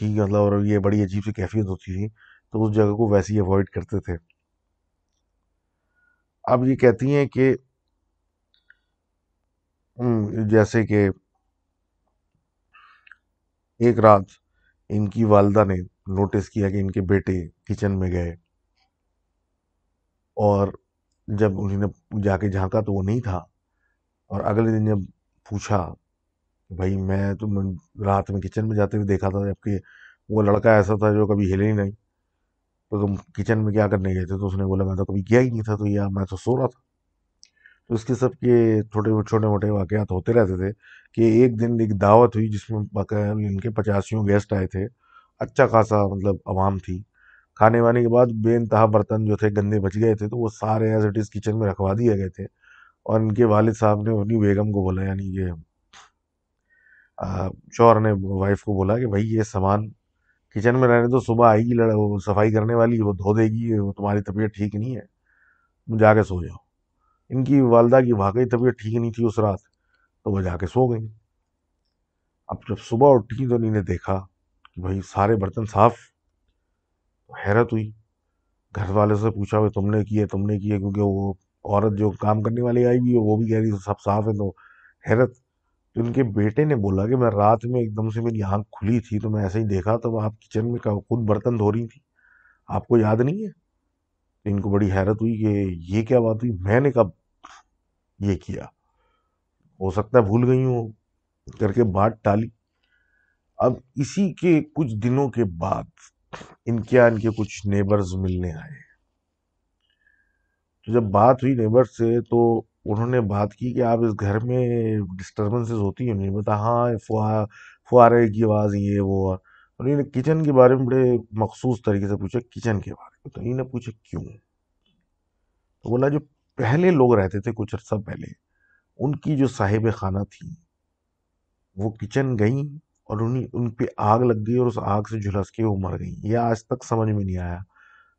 थी मतलब और ये बड़ी अजीब सी कैफियत होती थी तो उस जगह को वैसे ही अवॉइड करते थे अब ये कहती हैं कि हम्म, जैसे कि एक रात इनकी वालदा ने नोटिस किया कि इनके बेटे किचन में गए और जब उन्होंने जाके झांका तो वो नहीं था और अगले दिन जब पूछा भाई मैं तो मैं रात में किचन में जाते हुए देखा था जबकि वो लड़का ऐसा था जो कभी हिले ही नहीं तो तुम किचन में क्या करने गए थे तो उसने बोला मैं तो कभी गया ही नहीं था तो या मैं तो सो रहा था तो इसके सब के छोटे छोटे मोटे वाक़ात होते रहते थे कि एक दिन एक दावत हुई जिसमें इनके पचासियों गेस्ट आए थे अच्छा खासा मतलब आवाम थी खाने वाने के बाद बेनतहा बर्तन जो थे गंदे बच गए थे तो वो सारे एज इट इज़ किचन में रखवा दिए गए थे और इनके वालिद साहब ने अपनी बेगम को बोला यानी ये शौहर ने वाइफ को बोला कि भाई ये सामान किचन में रहने तो सुबह आएगी लड़ा वो सफाई करने वाली वो धो देगी वो तुम्हारी तबीयत ठीक नहीं है तुम जाके सो जाओ इनकी वालदा की वाकई तबीयत ठीक नहीं थी उस रात तो वह जाके सो गई अब जब सुबह उठी तो इन्हें देखा कि भाई सारे बर्तन साफ़ तो हैरत हुई घर वाले से पूछा भाई तुमने किए तुमने किए क्योंकि वो औरत जो काम करने वाली आई हुई है वो भी कह रही सब साफ है तो हैरत तो उनके बेटे ने बोला कि मैं रात में एकदम से मेरी आँख खुली थी तो मैं ऐसे ही देखा तो आप किचन में खुद बर्तन धो रही थी आपको याद नहीं है तो इनको बड़ी हैरत हुई कि ये क्या बात हुई मैंने कब ये किया हो सकता है भूल गई हूँ करके बात टाली अब इसी के कुछ दिनों के बाद इनके यहाँ इनके कुछ नेबर्स मिलने आए तो जब बात हुई नेबर से तो उन्होंने बात की कि आप इस घर में डिस्टर्बेंसेस होती हैं उन्होंने बता हाँ फुहा फुहारे की आवाज़ ये वो उन्होंने किचन के बारे में बड़े मखसूस तरीके से पूछा किचन के बारे में तो इन्होंने पूछा क्यों तो बोला जो पहले लोग रहते थे कुछ अर्सा पहले उनकी जो साहिब खाना थी वो किचन गई और उन उन पर आग लग गई और उस आग से झुलस के वो मर गई ये आज तक समझ में नहीं आया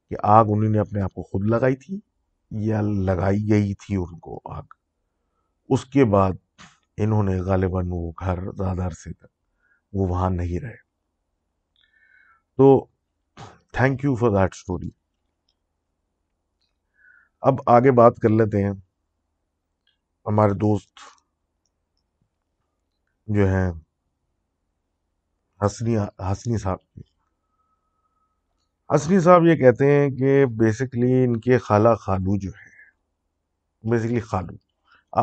कि आग उन्होंने अपने आप को खुद लगाई थी या लगाई गई थी उनको आग उसके बाद इन्होंने गालिबा वो घर दादर से तक वो वहाँ नहीं रहे तो thank you for that story अब आगे बात कर लेते हैं हमारे दोस्त जो हैं हसनी हसनी साहब की हसनी साहब ये कहते हैं कि बेसिकली इनके खाला खालू जो है बेसिकली खालू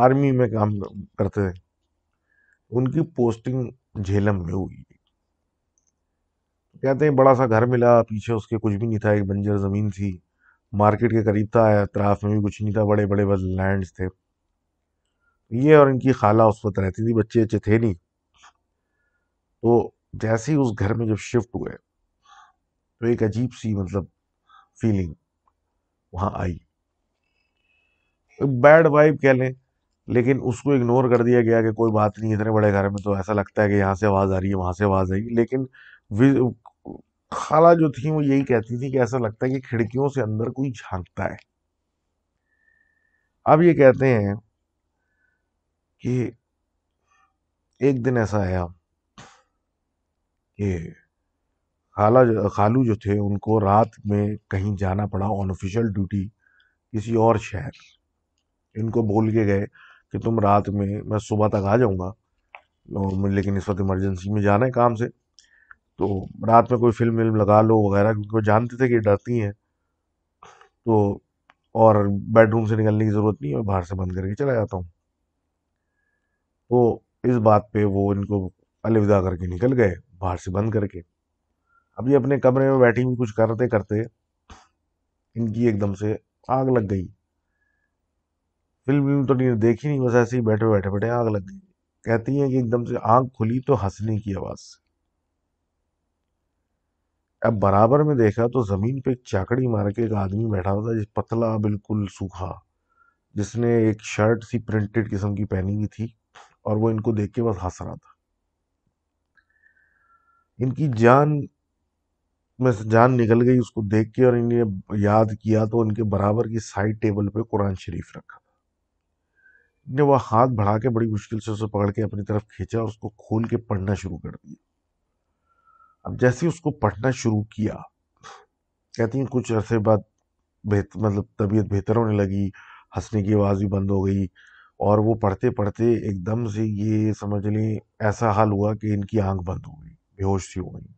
आर्मी में काम करते थे उनकी पोस्टिंग झेलम में हुई कहते हैं बड़ा सा घर मिला पीछे उसके कुछ भी नहीं था एक बंजर ज़मीन थी मार्केट के करीब था अतराफ में भी कुछ नहीं था बड़े बड़े बस लैंड थे ये और इनकी खाला उस वक्त रहती थी बच्चे अच्छे थे नहीं तो जैसे ही उस घर में जब शिफ्ट हुए तो एक अजीब सी मतलब फीलिंग वहाँ आई बैड वाइब कह लें लेकिन उसको इग्नोर कर दिया गया कि कोई बात नहीं इतने बड़े घर में तो ऐसा लगता है कि यहाँ से आवाज़ आ रही है वहाँ से आवाज़ आई लेकिन खाला जो थी वो यही कहती थी कि ऐसा लगता है कि खिड़कियों से अंदर कोई झांकता है अब ये कहते हैं कि एक दिन ऐसा आया कि खाला जो खालू जो थे उनको रात में कहीं जाना पड़ा ऑनऑफिशियल ड्यूटी किसी और शहर इनको बोल के गए कि तुम रात में मैं सुबह तक आ जाऊँगा लेकिन इस वक्त इमरजेंसी में जाना है काम से तो रात में कोई फिल्म विल्म लगा लो वगैरह क्योंकि वो जानते थे कि डरती हैं तो और बेडरूम से निकलने की ज़रूरत नहीं है मैं बाहर से बंद करके चला जाता हूँ तो इस बात पे वो इनको अलविदा करके निकल गए बाहर से बंद करके अभी अपने कमरे में बैठी हुई कुछ करते करते इनकी एकदम से आग लग गई फिल्म तो नहीं देखी नहीं बस ऐसे ही बैठे बैठे बैठे आग लग गई कहती हैं कि एकदम से आग खुली तो हंसने की आवाज़ से अब बराबर में देखा तो ज़मीन पे एक चाकड़ी मार के एक आदमी बैठा हुआ था जिस पतला बिल्कुल सूखा जिसने एक शर्ट सी प्रिंटेड किस्म की पहनी हुई थी और वो इनको देख के बस हंस रहा था इनकी जान में से जान निकल गई उसको देख के और इन्हें याद किया तो इनके बराबर की साइड टेबल पे कुरान शरीफ रखा था इन्हें वह हाथ बढ़ा के बड़ी मुश्किल से उसे पकड़ के अपनी तरफ खींचा और उसको खोल के पढ़ना शुरू कर दिया अब जैसे उसको पढ़ना शुरू किया कहती हैं कुछ अरसे बाद बेहत मतलब तबीयत बेहतर होने लगी हंसने की आवाज़ भी बंद हो गई और वो पढ़ते पढ़ते एकदम से ये समझ लें ऐसा हाल हुआ कि इनकी आंख बंद हो गई बेहोश सी हो गई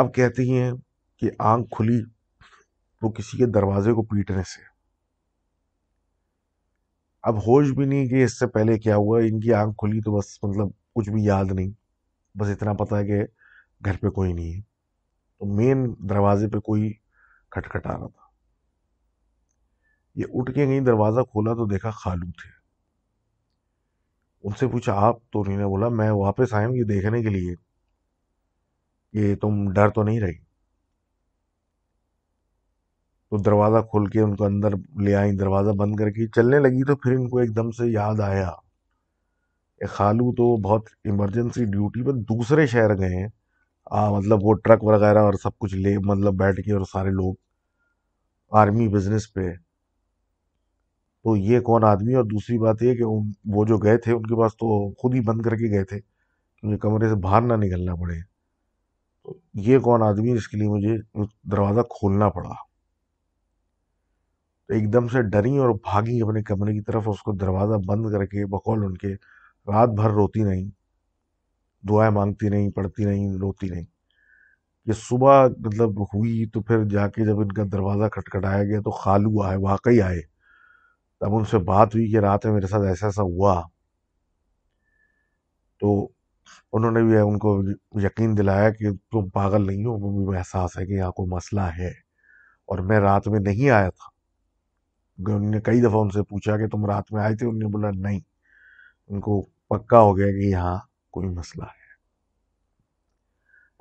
अब कहती हैं कि आंख खुली तो किसी के दरवाजे को पीटने से अब होश भी नहीं कि इससे पहले क्या हुआ इनकी आंख खुली तो बस मतलब कुछ भी याद नहीं बस इतना पता है कि घर पे कोई नहीं है तो मेन दरवाजे पे कोई खटखटा रहा था ये उठ के गई दरवाज़ा खोला तो देखा खालू थे उनसे पूछा आप तो उन्होंने बोला मैं वापस आया हूँ ये देखने के लिए कि तुम डर तो नहीं रही तो दरवाज़ा खोल के उनको अंदर ले आई दरवाज़ा बंद करके चलने लगी तो फिर इनको एकदम से याद आया खालू तो बहुत इमरजेंसी ड्यूटी पर दूसरे शहर गए हैं आ, मतलब वो ट्रक वगैरह और सब कुछ ले मतलब बैठ के और सारे लोग आर्मी बिजनेस पे तो ये कौन आदमी और दूसरी बात ये कि वो जो गए थे उनके पास तो खुद ही बंद करके गए थे क्योंकि कमरे से बाहर ना निकलना पड़े तो ये कौन आदमी इसके लिए मुझे दरवाज़ा खोलना पड़ा तो एकदम से डरी और भागी अपने कमरे की तरफ उसको दरवाज़ा बंद करके बकौल उनके रात भर रोती नहीं दुआएं मांगती नहीं पढ़ती नहीं रोती नहीं ये सुबह मतलब हुई तो फिर जाके जब इनका दरवाज़ा खटखटाया गया तो खालू आए वाकई आए तब उनसे बात हुई कि रात में मेरे साथ ऐसा ऐसा हुआ तो उन्होंने भी उनको यकीन दिलाया कि तुम पागल नहीं हो मुझे एहसास है कि यहाँ कोई मसला है और मैं रात में नहीं आया था उन्होंने कई दफ़ा उनसे पूछा कि तुम रात में आए थे उन्होंने बोला नहीं उनको पक्का हो गया कि यहाँ कोई मसला है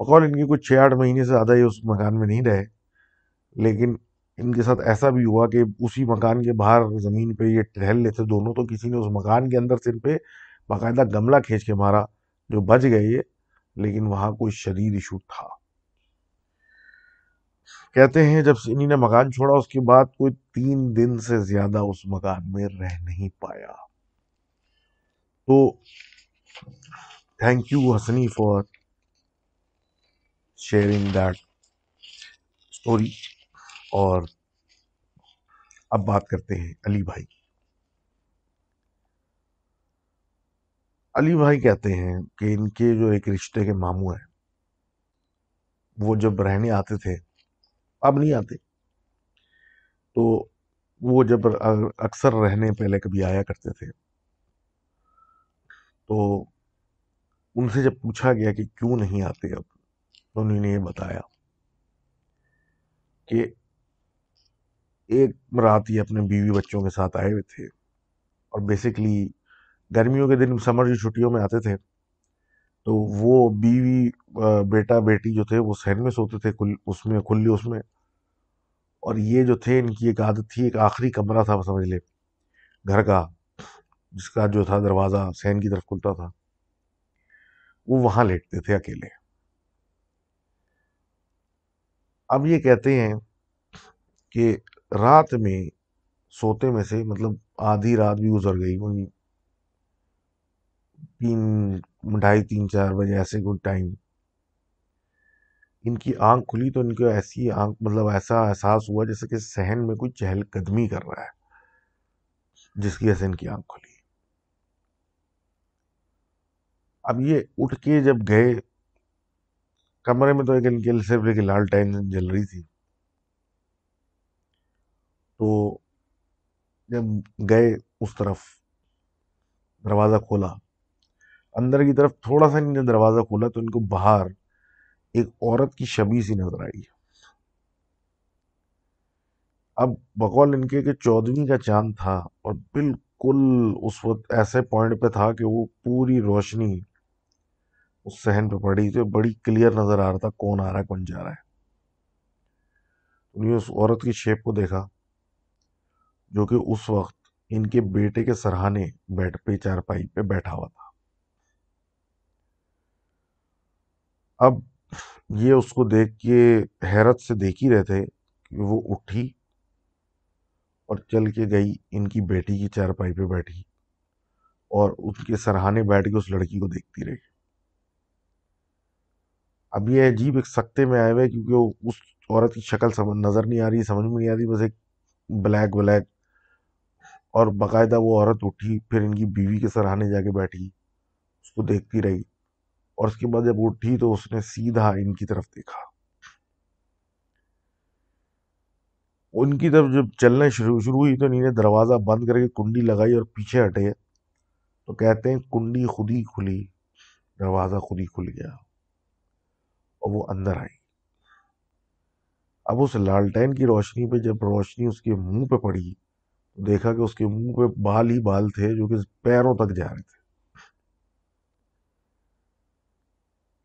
बकौल इनकी कुछ छः आठ महीने से ज़्यादा ये उस मकान में नहीं रहे लेकिन इनके साथ ऐसा भी हुआ कि उसी मकान के बाहर ज़मीन पे ये टहल लेते दोनों तो किसी ने उस मकान के अंदर से इन पर बाकायदा गमला खींच के मारा जो बच गए ये लेकिन वहाँ कोई शरीर इशू था कहते हैं जब इन्हीं ने मकान छोड़ा उसके बाद कोई तीन दिन से ज़्यादा उस मकान में रह नहीं पाया तो thank you Hasni for sharing that story और अब बात करते हैं अली भाई अली भाई कहते हैं कि इनके जो एक रिश्ते के मामू हैं वो जब रहने आते थे अब नहीं आते तो वो जब अक्सर रहने पहले कभी आया करते थे तो उनसे जब पूछा गया कि क्यों नहीं आते अब तो उन्होंने ये बताया कि एक रात ये अपने बीवी बच्चों के साथ आए हुए थे और बेसिकली गर्मियों के दिन समर की छुट्टियों में आते थे तो वो बीवी बेटा बेटी जो थे वो सहन में सोते थे खुल, उसमें खुली उसमें और ये जो थे इनकी एक आदत थी एक आखिरी कमरा था समझ ले घर का जिसका जो था दरवाज़ा सहन की तरफ खुलता था वो वहाँ लेटते थे अकेले अब ये कहते हैं कि रात में सोते में से मतलब आधी रात भी गुजर गई कोई तीन ढाई तीन चार बजे ऐसे को टाइम इनकी आंख खुली तो इनको ऐसी आंख मतलब ऐसा एहसास हुआ जैसे कि सहन में कोई चहलकदमी कर रहा है जिसकी वजह से इनकी आंख खुली अब ये उठ के जब गए कमरे में तो एक इनके सिर्फ एक लालटेन जल रही थी तो जब गए उस तरफ दरवाज़ा खोला अंदर की तरफ थोड़ा सा इन्होंने दरवाज़ा खोला तो इनको बाहर एक औरत की छबी सी नजर आई अब बकौल इनके के चौदहवीं का चांद था और बिल्कुल उस वक्त ऐसे पॉइंट पे था कि वो पूरी रोशनी उस सहन पे पड़ी थी बड़ी क्लियर नज़र आ रहा था कौन आ रहा है कौन जा रहा है उन्हें उस औरत की शेप को देखा जो कि उस वक्त इनके बेटे के सरहाने बेड पे चारपाई पे बैठा हुआ था अब ये उसको देख के हैरत से देख ही रहे थे कि वो उठी और चल के गई इनकी बेटी की चारपाई पे बैठी और उसके सरहाने बैठ के उस लड़की को देखती रही अब ये अजीब एक सख्ते में आए हुए क्योंकि वो उस औरत की शक्ल समझ नज़र नहीं आ रही समझ में नहीं आ रही बस एक ब्लैक ब्लैक और बाकायदा वो औरत उठी फिर इनकी बीवी के सराहाने जाके बैठी उसको देखती रही और उसके बाद जब उठी तो उसने सीधा इनकी तरफ देखा उनकी तरफ जब चलने शुरू शुरू हुई तो इन्हें दरवाज़ा बंद करके कुंडी लगाई और पीछे हटे तो कहते हैं कुंडी खुद ही खुली दरवाज़ा खुद ही खुल गया और वो अंदर आई अब उस लालटेन की रोशनी पे जब रोशनी उसके मुंह पे पड़ी देखा कि उसके मुंह पे बाल ही बाल थे जो कि पैरों तक जा रहे थे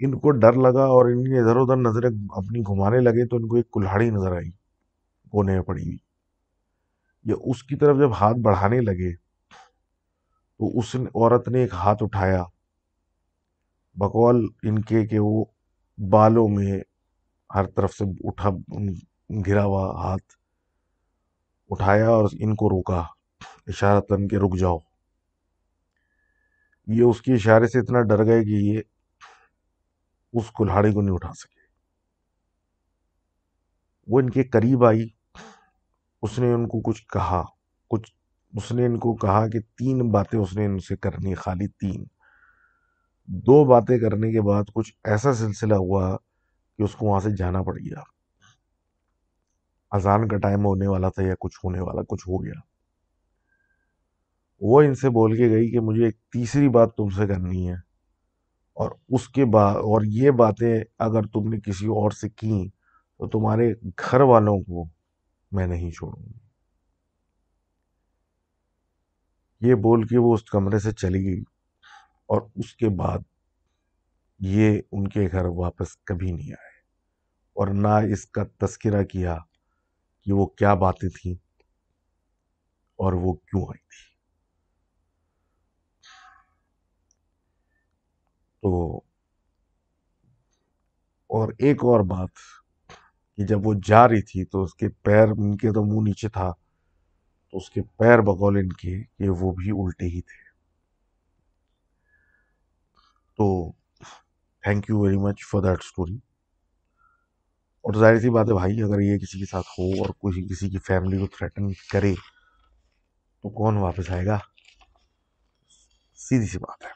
इनको डर लगा और इनकी इधर उधर नजरें अपनी घुमाने लगे तो इनको एक कुल्हाड़ी नजर आई कोने में पड़ी हुई ये उसकी तरफ जब हाथ बढ़ाने लगे तो उस औरत ने एक हाथ उठाया बकौल इनके के वो बालों में हर तरफ से उठा घिरा हुआ हाथ उठाया और इनको रोका इशारा तन के रुक जाओ ये उसके इशारे से इतना डर गए कि ये उस कुल्हाड़ी को नहीं उठा सके वो इनके करीब आई उसने उनको कुछ कहा कुछ उसने इनको कहा कि तीन बातें उसने इनसे करनी खाली तीन दो बातें करने के बाद कुछ ऐसा सिलसिला हुआ कि उसको वहां से जाना पड़ गया अजान का टाइम होने वाला था या कुछ होने वाला कुछ हो गया वो इनसे बोल के गई कि मुझे एक तीसरी बात तुमसे करनी है और उसके बाद और ये बातें अगर तुमने किसी और से की तो तुम्हारे घर वालों को मैं नहीं छोड़ूंगी ये बोल के वो उस कमरे से चली गई और उसके बाद ये उनके घर वापस कभी नहीं आए और ना इसका तस्करा किया कि वो क्या बातें थी और वो क्यों आई थी तो और एक और बात कि जब वो जा रही थी तो उसके पैर इनके तो मुंह नीचे था तो उसके पैर बगौल इनके ये वो भी उल्टे ही थे तो thank you very much for that story और जाहिर सी बात है भाई अगर ये किसी के साथ हो और कोई किसी की फैमिली को थ्रेटन करे तो कौन वापस आएगा सीधी सी बात है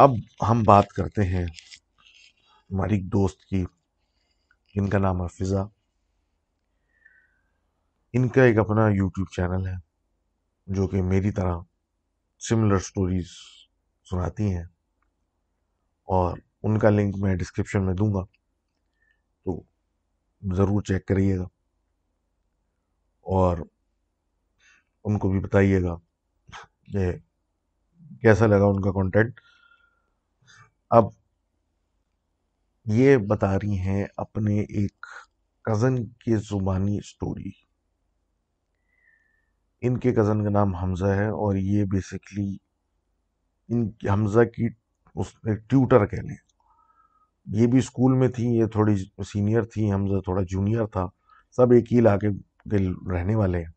अब हम बात करते हैं हमारी एक दोस्त की जिनका नाम है फिज़ा इनका एक अपना यूट्यूब चैनल है जो कि मेरी तरह सिमिलर स्टोरीज सुनाती हैं और उनका लिंक मैं डिस्क्रिप्शन में दूंगा ज़रूर चेक करिएगा और उनको भी बताइएगा कि कैसा लगा उनका कंटेंट अब ये बता रही हैं अपने एक कज़न की ज़ुबानी स्टोरी इनके कज़न का नाम हमज़ा है और ये बेसिकली इन हमज़ा की उसने ट्यूटर कह लें ये भी स्कूल में थी ये थोड़ी सीनियर थी हमजा तो थोड़ा जूनियर था सब एक ही इलाके के रहने वाले हैं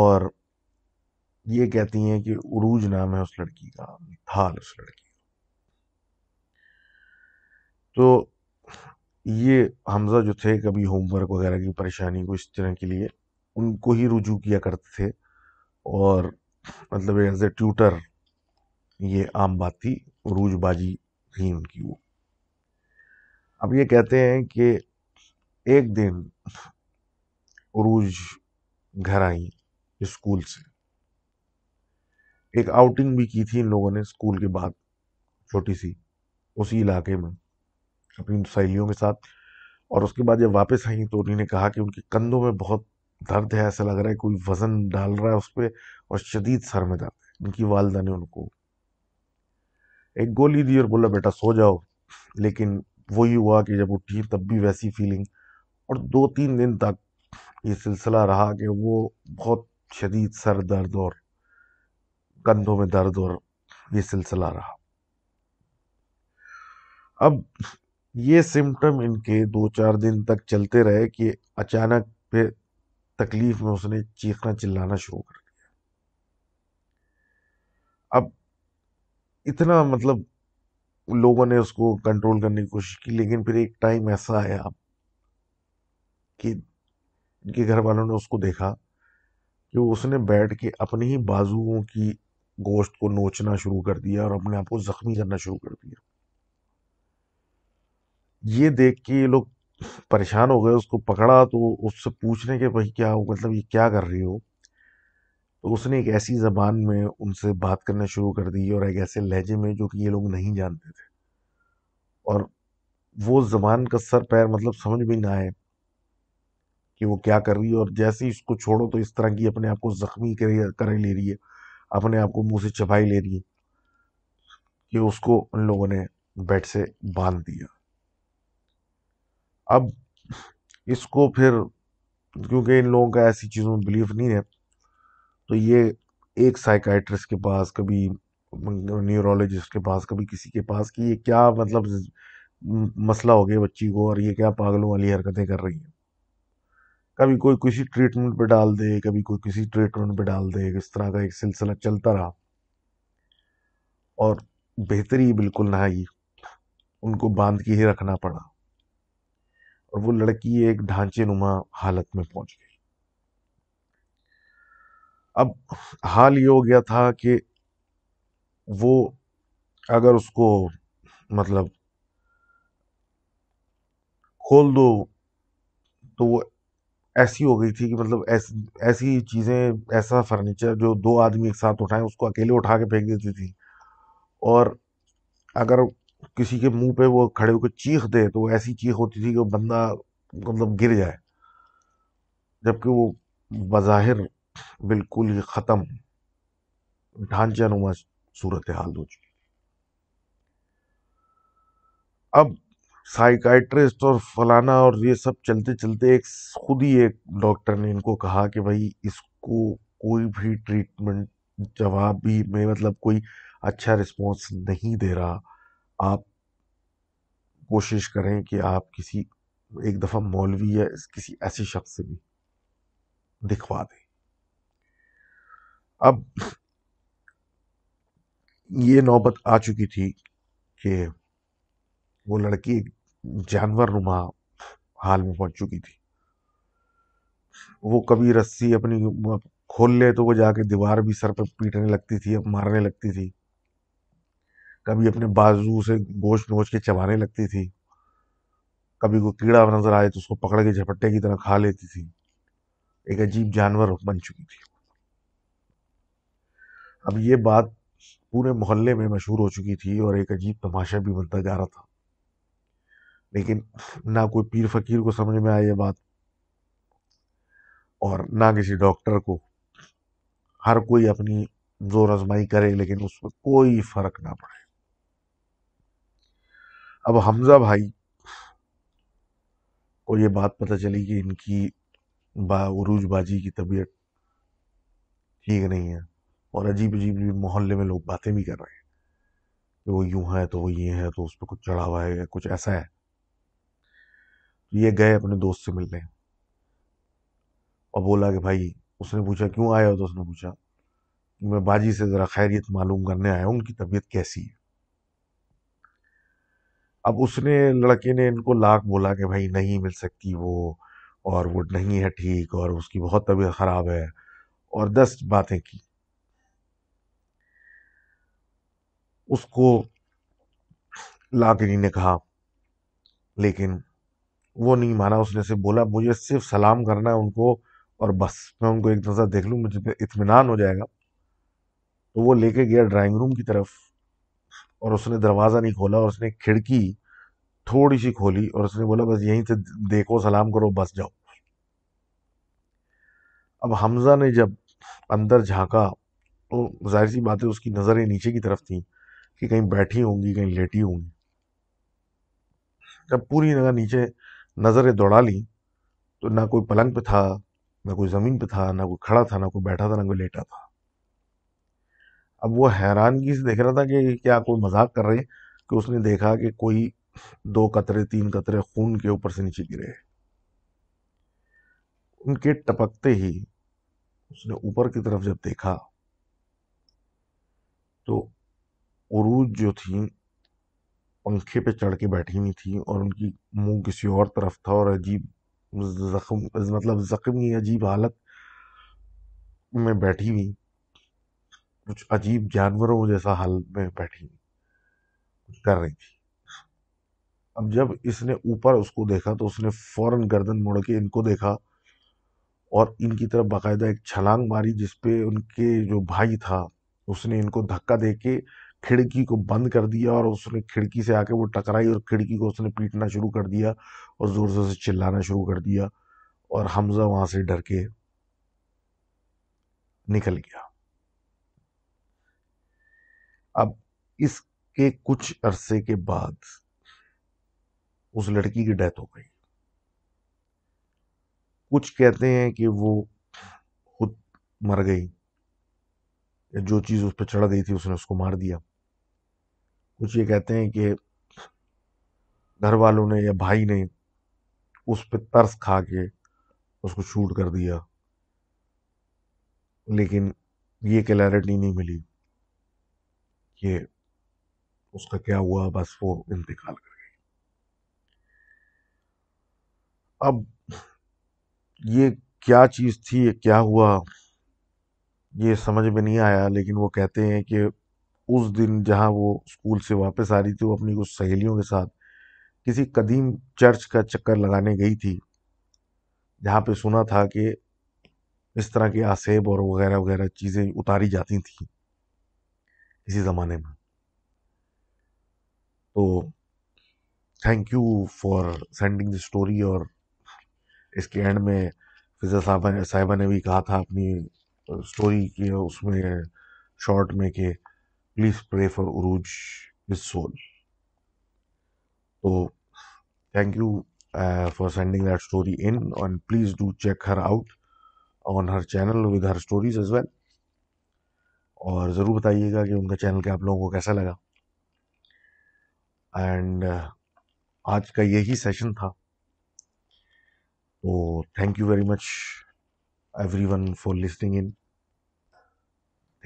और ये कहती हैं कि उरूज नाम है उस लड़की का थाल उस लड़की का तो ये हमजा जो थे कभी होमवर्क वगैरह की परेशानी को इस तरह के लिए उनको ही रुजू किया करते थे और मतलब एज ए ट्यूटर ये आम बात थी रूजबाजी नहीं उनकी वो अब ये कहते हैं कि एक दिन उरूज घर आई स्कूल से एक आउटिंग भी की थी इन लोगों ने स्कूल के बाद छोटी सी उसी इलाके में अपनी सहेलियों के साथ और उसके बाद जब वापस आई तो उन्हें कहा कि उनके कंधों में बहुत दर्द है ऐसा लग रहा है कोई वज़न डाल रहा है उस पर और शदीद सर में दर्द है इनकी वालदा ने उनको एक गोली दी और बोला बेटा सो जाओ लेकिन वही हुआ कि जब उठी तब भी वैसी फीलिंग और दो तीन दिन तक ये सिलसिला रहा कि वो बहुत शदीद सर दर्द और कंधों में दर्द और ये सिलसिला रहा अब ये सिम्टम इनके दो चार दिन तक चलते रहे कि अचानक पे तकलीफ में उसने चीखना चिल्लाना शुरू कर दिया इतना मतलब लोगों ने उसको कंट्रोल करने की कोशिश की लेकिन फिर एक टाइम ऐसा आया कि इनके घर वालों ने उसको देखा कि उसने बैठ के अपनी ही बाजुओं की गोश्त को नोचना शुरू कर दिया और अपने आप को जख्मी करना शुरू कर दिया ये देख के ये लोग परेशान हो गए उसको पकड़ा तो उससे पूछने के भाई क्या हो मतलब ये क्या कर रही हो तो उसने एक ऐसी ज़बान में उनसे बात करना शुरू कर दी और एक ऐसे लहजे में जो कि ये लोग नहीं जानते थे और वो ज़बान का सर पैर मतलब समझ भी ना आए कि वो क्या कर रही है और जैसे ही इसको छोड़ो तो इस तरह की अपने आप को ज़ख्मी करे ले रही है अपने आप को मुंह से चबाई ले रही है कि उसको उन लोगों ने बेड से बांध दिया अब इसको फिर क्योंकि इन लोगों का ऐसी चीज़ों में बिलीव नहीं है तो ये एक साइकाइट्रिस्ट के पास कभी न्यूरोलॉजिस्ट मतलब के पास कभी किसी के पास कि ये क्या मतलब मसला हो गया बच्ची को और ये क्या पागलों वाली हरकतें कर रही हैं कभी कोई किसी ट्रीटमेंट पे डाल दे कभी कोई किसी ट्रीटमेंट पे डाल दे इस तरह का एक सिलसिला चलता रहा और बेहतरी बिल्कुल ना आई उनको बांध के ही रखना पड़ा और वो लड़की एक ढांचे नुमा हालत में पहुंच गई अब हाल ये हो गया था कि वो अगर उसको मतलब खोल दो तो वो ऐसी हो गई थी कि मतलब ऐस, ऐसी चीज़ें ऐसा फर्नीचर जो दो आदमी एक साथ उठाएं उसको अकेले उठा के फेंक देती थी और अगर किसी के मुंह पे वो खड़े होकर चीख दे तो वो ऐसी चीख होती थी कि बंदा मतलब गिर जाए जबकि वो बज़ाहिर बिल्कुल ही ख़त्म ढांचा नुमा सूरत हाल हो चुकी अब साइकाइट्रिस्ट और फलाना और ये सब चलते चलते एक खुद ही एक डॉक्टर ने इनको कहा कि भाई इसको कोई भी ट्रीटमेंट जवाब भी में मतलब कोई अच्छा रिस्पॉन्स नहीं दे रहा आप कोशिश करें कि आप किसी एक दफ़ा मौलवी या किसी ऐसे शख्स से भी दिखवा दें अब ये नौबत आ चुकी थी कि वो लड़की जानवर नुमा हाल में पहुंच चुकी थी वो कभी रस्सी अपनी खोल ले तो वो जाके दीवार भी सर पर पीटने लगती थी मारने लगती थी कभी अपने बाजू से गोश नोच के चबाने लगती थी कभी कोई कीड़ा नजर आए तो उसको पकड़ के झपट्टे की तरह खा लेती थी एक अजीब जानवर बन चुकी थी अब ये बात पूरे मोहल्ले में मशहूर हो चुकी थी और एक अजीब तमाशा भी बनता जा रहा था लेकिन ना कोई पीर फकीर को समझ में आई ये बात और ना किसी डॉक्टर को हर कोई अपनी जोर आजमाई करे लेकिन उसमें कोई फर्क ना पड़े अब हमजा भाई को ये बात पता चली कि इनकी बाजी की तबीयत ठीक नहीं है और अजीब अजीब मोहल्ले में लोग बातें भी कर रहे हैं कि वो यूं है तो वो ये है तो उस पर कुछ चढ़ा हुआ है कुछ ऐसा है तो ये गए अपने दोस्त से मिलने और बोला कि भाई उसने पूछा क्यों आया हो तो उसने पूछा मैं बाजी से ज़रा खैरियत मालूम करने आया हूँ उनकी तबीयत कैसी है अब उसने लड़के ने इनको लाख बोला कि भाई नहीं मिल सकती वो और वो नहीं है ठीक और उसकी बहुत तबीयत ख़राब है और दस बातें की उसको लागिनी ने कहा लेकिन वो नहीं माना उसने से बोला मुझे सिर्फ सलाम करना है उनको और बस मैं उनको एक नज़र देख लूँ मुझे इतमान हो जाएगा तो वो लेके गया ड्राइंग रूम की तरफ और उसने दरवाज़ा नहीं खोला और उसने खिड़की थोड़ी सी खोली और उसने बोला बस यहीं से देखो सलाम करो बस जाओ अब हमजा ने जब अंदर झांका तो जाहिर सी बात है उसकी नज़रें नीचे की तरफ थी कि कहीं बैठी होंगी कहीं लेटी होंगी जब पूरी जगह नीचे नज़रें दौड़ा ली तो ना कोई पलंग पे था ना कोई ज़मीन पे था ना कोई खड़ा था ना कोई बैठा था ना कोई लेटा था अब वो हैरानगी से देख रहा था कि क्या कोई मजाक कर रहे हैं कि उसने देखा कि कोई दो कतरे तीन कतरे खून के ऊपर से नीचे गिरे उनके टपकते ही उसने ऊपर की तरफ जब देखा तो उरूज जो थी पंखे पे चढ़ के बैठी हुई थी और उनकी मुंह किसी और तरफ था और अजीब जख्म मतलब जख्मी अजीब हालत में बैठी हुई कुछ अजीब जानवरों जैसा हालत में बैठी हुई कर रही थी अब जब इसने ऊपर उसको देखा तो उसने फौरन गर्दन मोड़ के इनको देखा और इनकी तरफ बाकायदा एक छलांग मारी जिसपे उनके जो भाई था उसने इनको धक्का दे के खिड़की को बंद कर दिया और उसने खिड़की से आके वो टकराई और खिड़की को उसने पीटना शुरू कर दिया और ज़ोर ज़ोर से चिल्लाना शुरू कर दिया और हमज़ा वहाँ से डर के निकल गया अब इसके कुछ अरसे के बाद उस लड़की की डेथ हो गई कुछ कहते हैं कि वो खुद मर गई जो चीज़ उस पर चढ़ गई थी उसने उसको मार दिया कुछ ये कहते हैं कि घर वालों ने या भाई ने उस पर तर्स खा के उसको शूट कर दिया लेकिन ये क्लैरिटी नहीं मिली कि उसका क्या हुआ बस वो इंतकाल कर गई अब ये क्या चीज़ थी क्या हुआ ये समझ में नहीं आया लेकिन वो कहते हैं कि उस दिन जहाँ वो स्कूल से वापस आ रही थी वो अपनी कुछ सहेलियों के साथ किसी कदीम चर्च का चक्कर लगाने गई थी जहाँ पे सुना था कि इस तरह के आसेब और वगैरह वगैरह चीज़ें उतारी जाती थी इसी ज़माने में तो thank you for sending the story और इसके एंड में फिजा साहबा साहिबा ने भी कहा था अपनी स्टोरी की उसमें शॉर्ट में कि please pray for Urooj his soul तो thank you for sending that story in and please do check her out on her channel with her stories as well और ज़रूर बताइएगा कि उनका चैनल क्या आप लोगों को कैसा लगा एंड uh, आज का यही सेशन था तो thank you very much everyone for listening in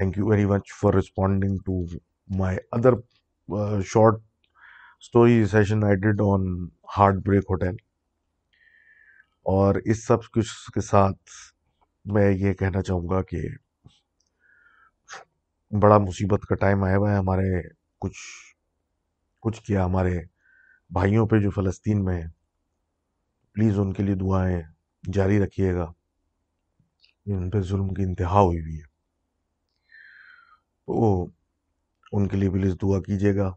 thank you very much for responding to my other short story session I did on heartbreak hotel और इस सब कुछ के साथ मैं ये कहना चाहूँगा कि बड़ा मुसीबत का टाइम आया हुआ है हमारे कुछ कुछ किया हमारे भाइयों पे जो फ़लस्तीन में हैं प्लीज़ उनके लिए दुआएं जारी रखिएगा उन पर जुल्म की इंतहा हुई हुई है तो उनके लिए प्लीज़ दुआ कीजिएगा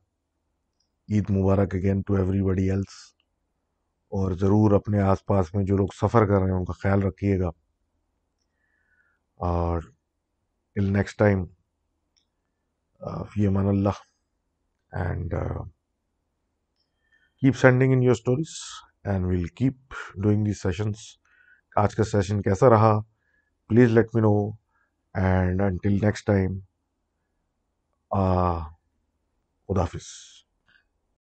ईद मुबारक अगेन टू एवरीबडी एल्स और ज़रूर अपने आसपास में जो लोग सफ़र कर रहे हैं उनका ख्याल रखिएगा और टिल नेक्स्ट टाइम फी मन अल्लाह and keep sending in your stories and will keep doing this sessions आज का सेशन कैसा रहा please let me know and until next time a ah, odafis